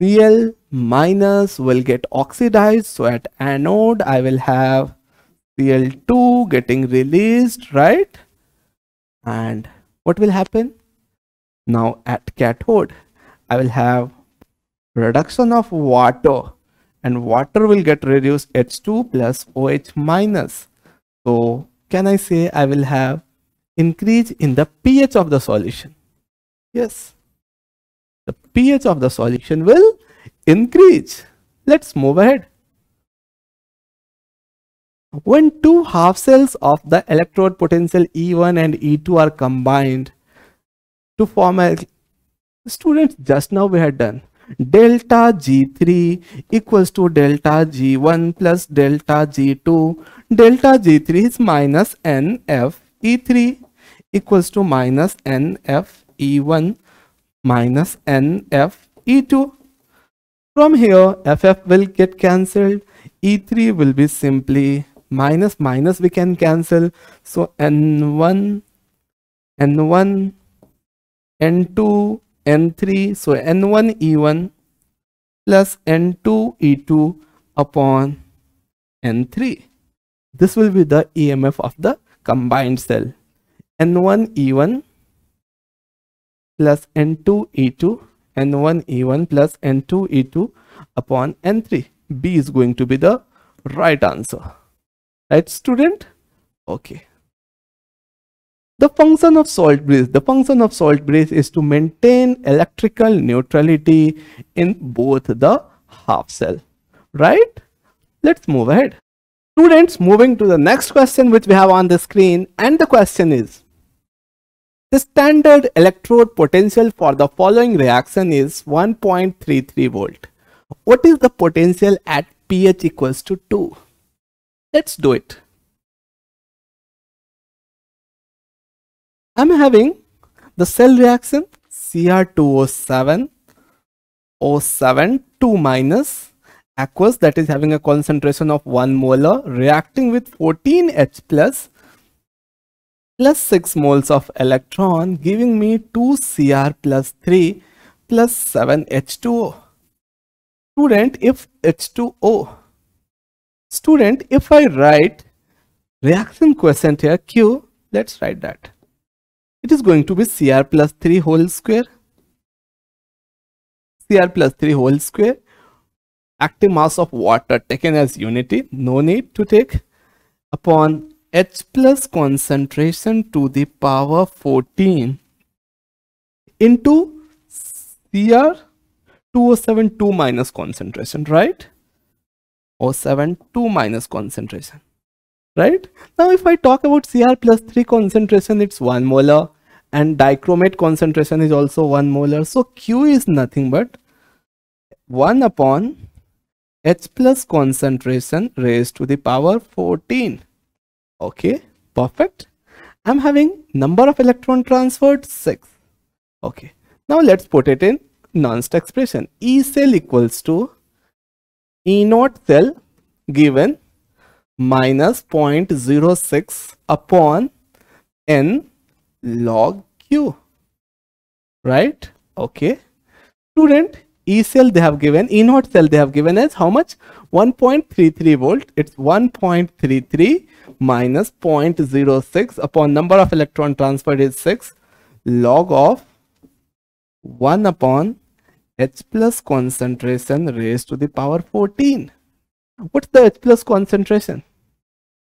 Cl minus will get oxidized. So at anode, I will have Cl2 getting released, right? And what will happen? Now at cathode, I will have reduction of water and water will get reduced H2 plus OH minus. So can I say I will have increase in the pH of the solution? Yes the pH of the solution will increase. Let's move ahead. When two half cells of the electrode potential E1 and E2 are combined to form a students just now we had done delta G3 equals to delta G1 plus delta G2 delta G3 is minus NF E3 equals to minus NF E1 minus NF E2. From here, FF will get cancelled. E3 will be simply minus minus we can cancel. So N1, N1, N2, N3. So N1 E1 plus N2 E2 upon N3. This will be the EMF of the combined cell. N1 E1 plus N2E2 N1E1 plus N2E2 upon N3. B is going to be the right answer. Right student? Okay. The function of salt breeze. The function of salt breeze is to maintain electrical neutrality in both the half cell. Right? Let's move ahead. Students, moving to the next question which we have on the screen and the question is the standard electrode potential for the following reaction is 1.33 volt. What is the potential at pH equals to 2? Let's do it. I'm having the cell reaction Cr2O7 O7 2 minus aqueous that is having a concentration of 1 molar reacting with 14H plus plus 6 moles of electron giving me 2Cr plus 3 plus 7H2O. Student, if H2O. Student, if I write reaction quotient here Q, let's write that. It is going to be Cr plus 3 whole square. Cr plus 3 whole square. Active mass of water taken as unity. No need to take upon H plus concentration to the power 14 into Cr 2072 minus concentration, right? 072 minus concentration, right? Now if I talk about Cr plus 3 concentration, it's 1 molar and dichromate concentration is also 1 molar. So Q is nothing but 1 upon H plus concentration raised to the power 14 Okay, perfect. I'm having number of electron transferred 6. Okay, now let's put it in nonst expression. E cell equals to E naught cell given minus 0.06 upon n log q. Right? Okay. Student, E cell they have given, E naught cell they have given as how much? 1.33 volt it's 1.33 minus 0.06 upon number of electron transferred is 6 log of 1 upon H plus concentration raised to the power 14 what's the H plus concentration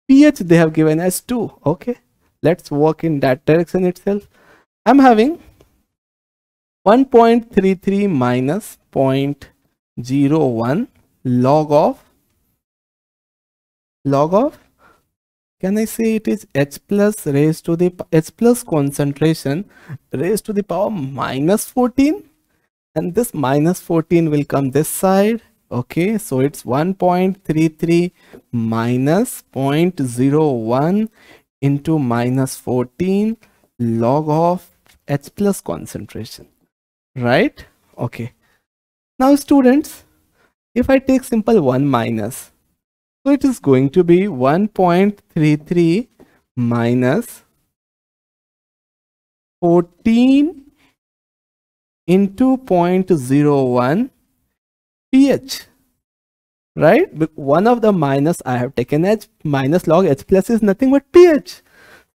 pH they have given as 2 okay let's work in that direction itself I'm having 1.33 minus 0.01 log of log of can I say it is h plus raised to the h plus concentration raised to the power minus 14 and this minus 14 will come this side okay so it's 1.33 minus 0.01 into minus 14 log of h plus concentration right okay now students if I take simple 1 minus, so it is going to be 1.33 minus 14 into 0.01 pH, right? one of the minus I have taken as minus log H plus is nothing but pH.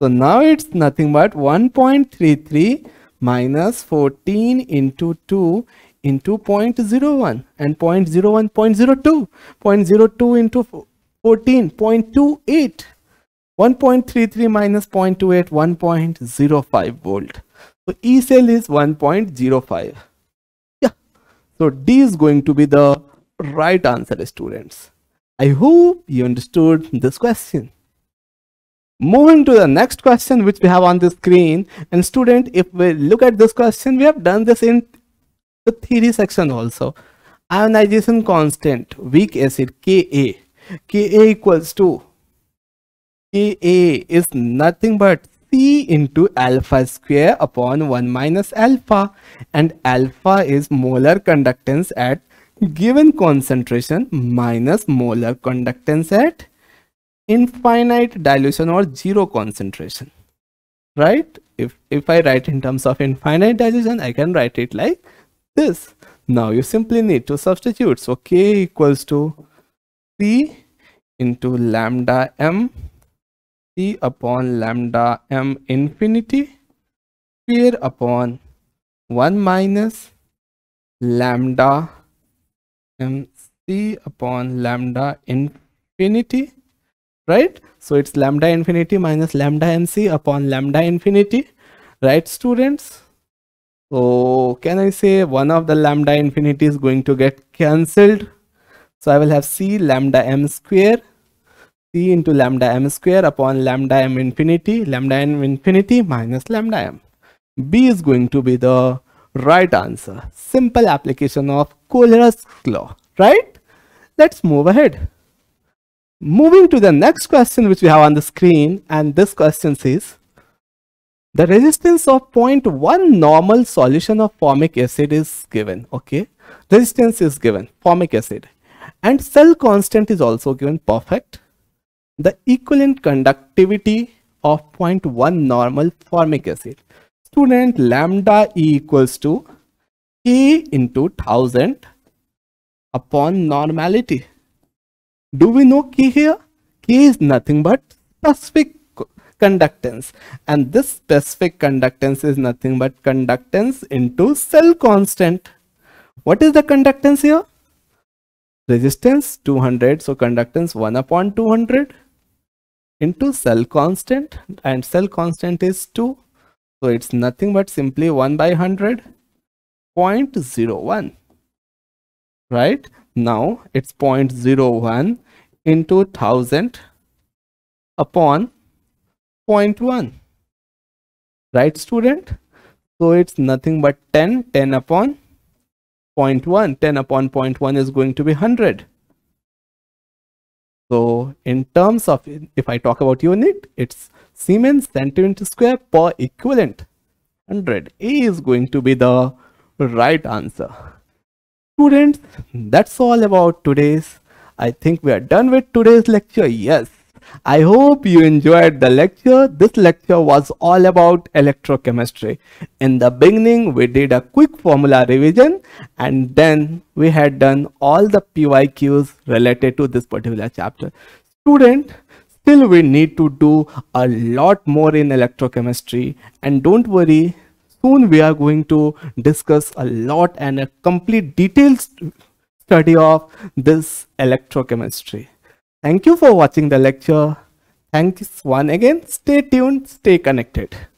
So now it's nothing but 1.33 minus 14 into 2 into 0.01 and 0.01 0.02 0.02 into 14.28 1.33 minus 0.28 1.05 volt so e cell is 1.05 yeah so d is going to be the right answer students i hope you understood this question Moving to the next question which we have on the screen and student if we look at this question we have done this in the theory section also ionization constant weak acid ka ka equals to ka is nothing but c into alpha square upon 1 minus alpha and alpha is molar conductance at given concentration minus molar conductance at infinite dilution or zero concentration right if if i write in terms of infinite dilution i can write it like this. Now you simply need to substitute. So k equals to c into lambda m c upon lambda m infinity square upon 1 minus lambda m c upon lambda infinity right so it's lambda infinity minus lambda mc upon lambda infinity right students so can I say one of the lambda infinity is going to get cancelled? So I will have C lambda m square C into lambda m square upon lambda m infinity lambda m infinity minus lambda m. B is going to be the right answer. Simple application of Kohler's law, right? Let's move ahead. Moving to the next question which we have on the screen and this question says the resistance of 0.1 normal solution of formic acid is given okay resistance is given formic acid and cell constant is also given perfect the equivalent conductivity of 0.1 normal formic acid student lambda e equals to k into 1000 upon normality do we know k here k is nothing but specific conductance and this specific conductance is nothing but conductance into cell constant what is the conductance here resistance 200 so conductance 1 upon 200 into cell constant and cell constant is 2 so it's nothing but simply 1 by 100 0.01 right now it's 0.01 into 1000 upon 0.1 right student so it's nothing but 10 10 upon 0.1 10 upon 0.1 is going to be 100 so in terms of if i talk about unit it's siemens centimeter square per equivalent 100 a is going to be the right answer students that's all about today's i think we are done with today's lecture yes I hope you enjoyed the lecture. This lecture was all about electrochemistry. In the beginning, we did a quick formula revision and then we had done all the PYQs related to this particular chapter. Student, still we need to do a lot more in electrochemistry and don't worry, soon we are going to discuss a lot and a complete detailed study of this electrochemistry. Thank you for watching the lecture. Thanks once again. Stay tuned, stay connected.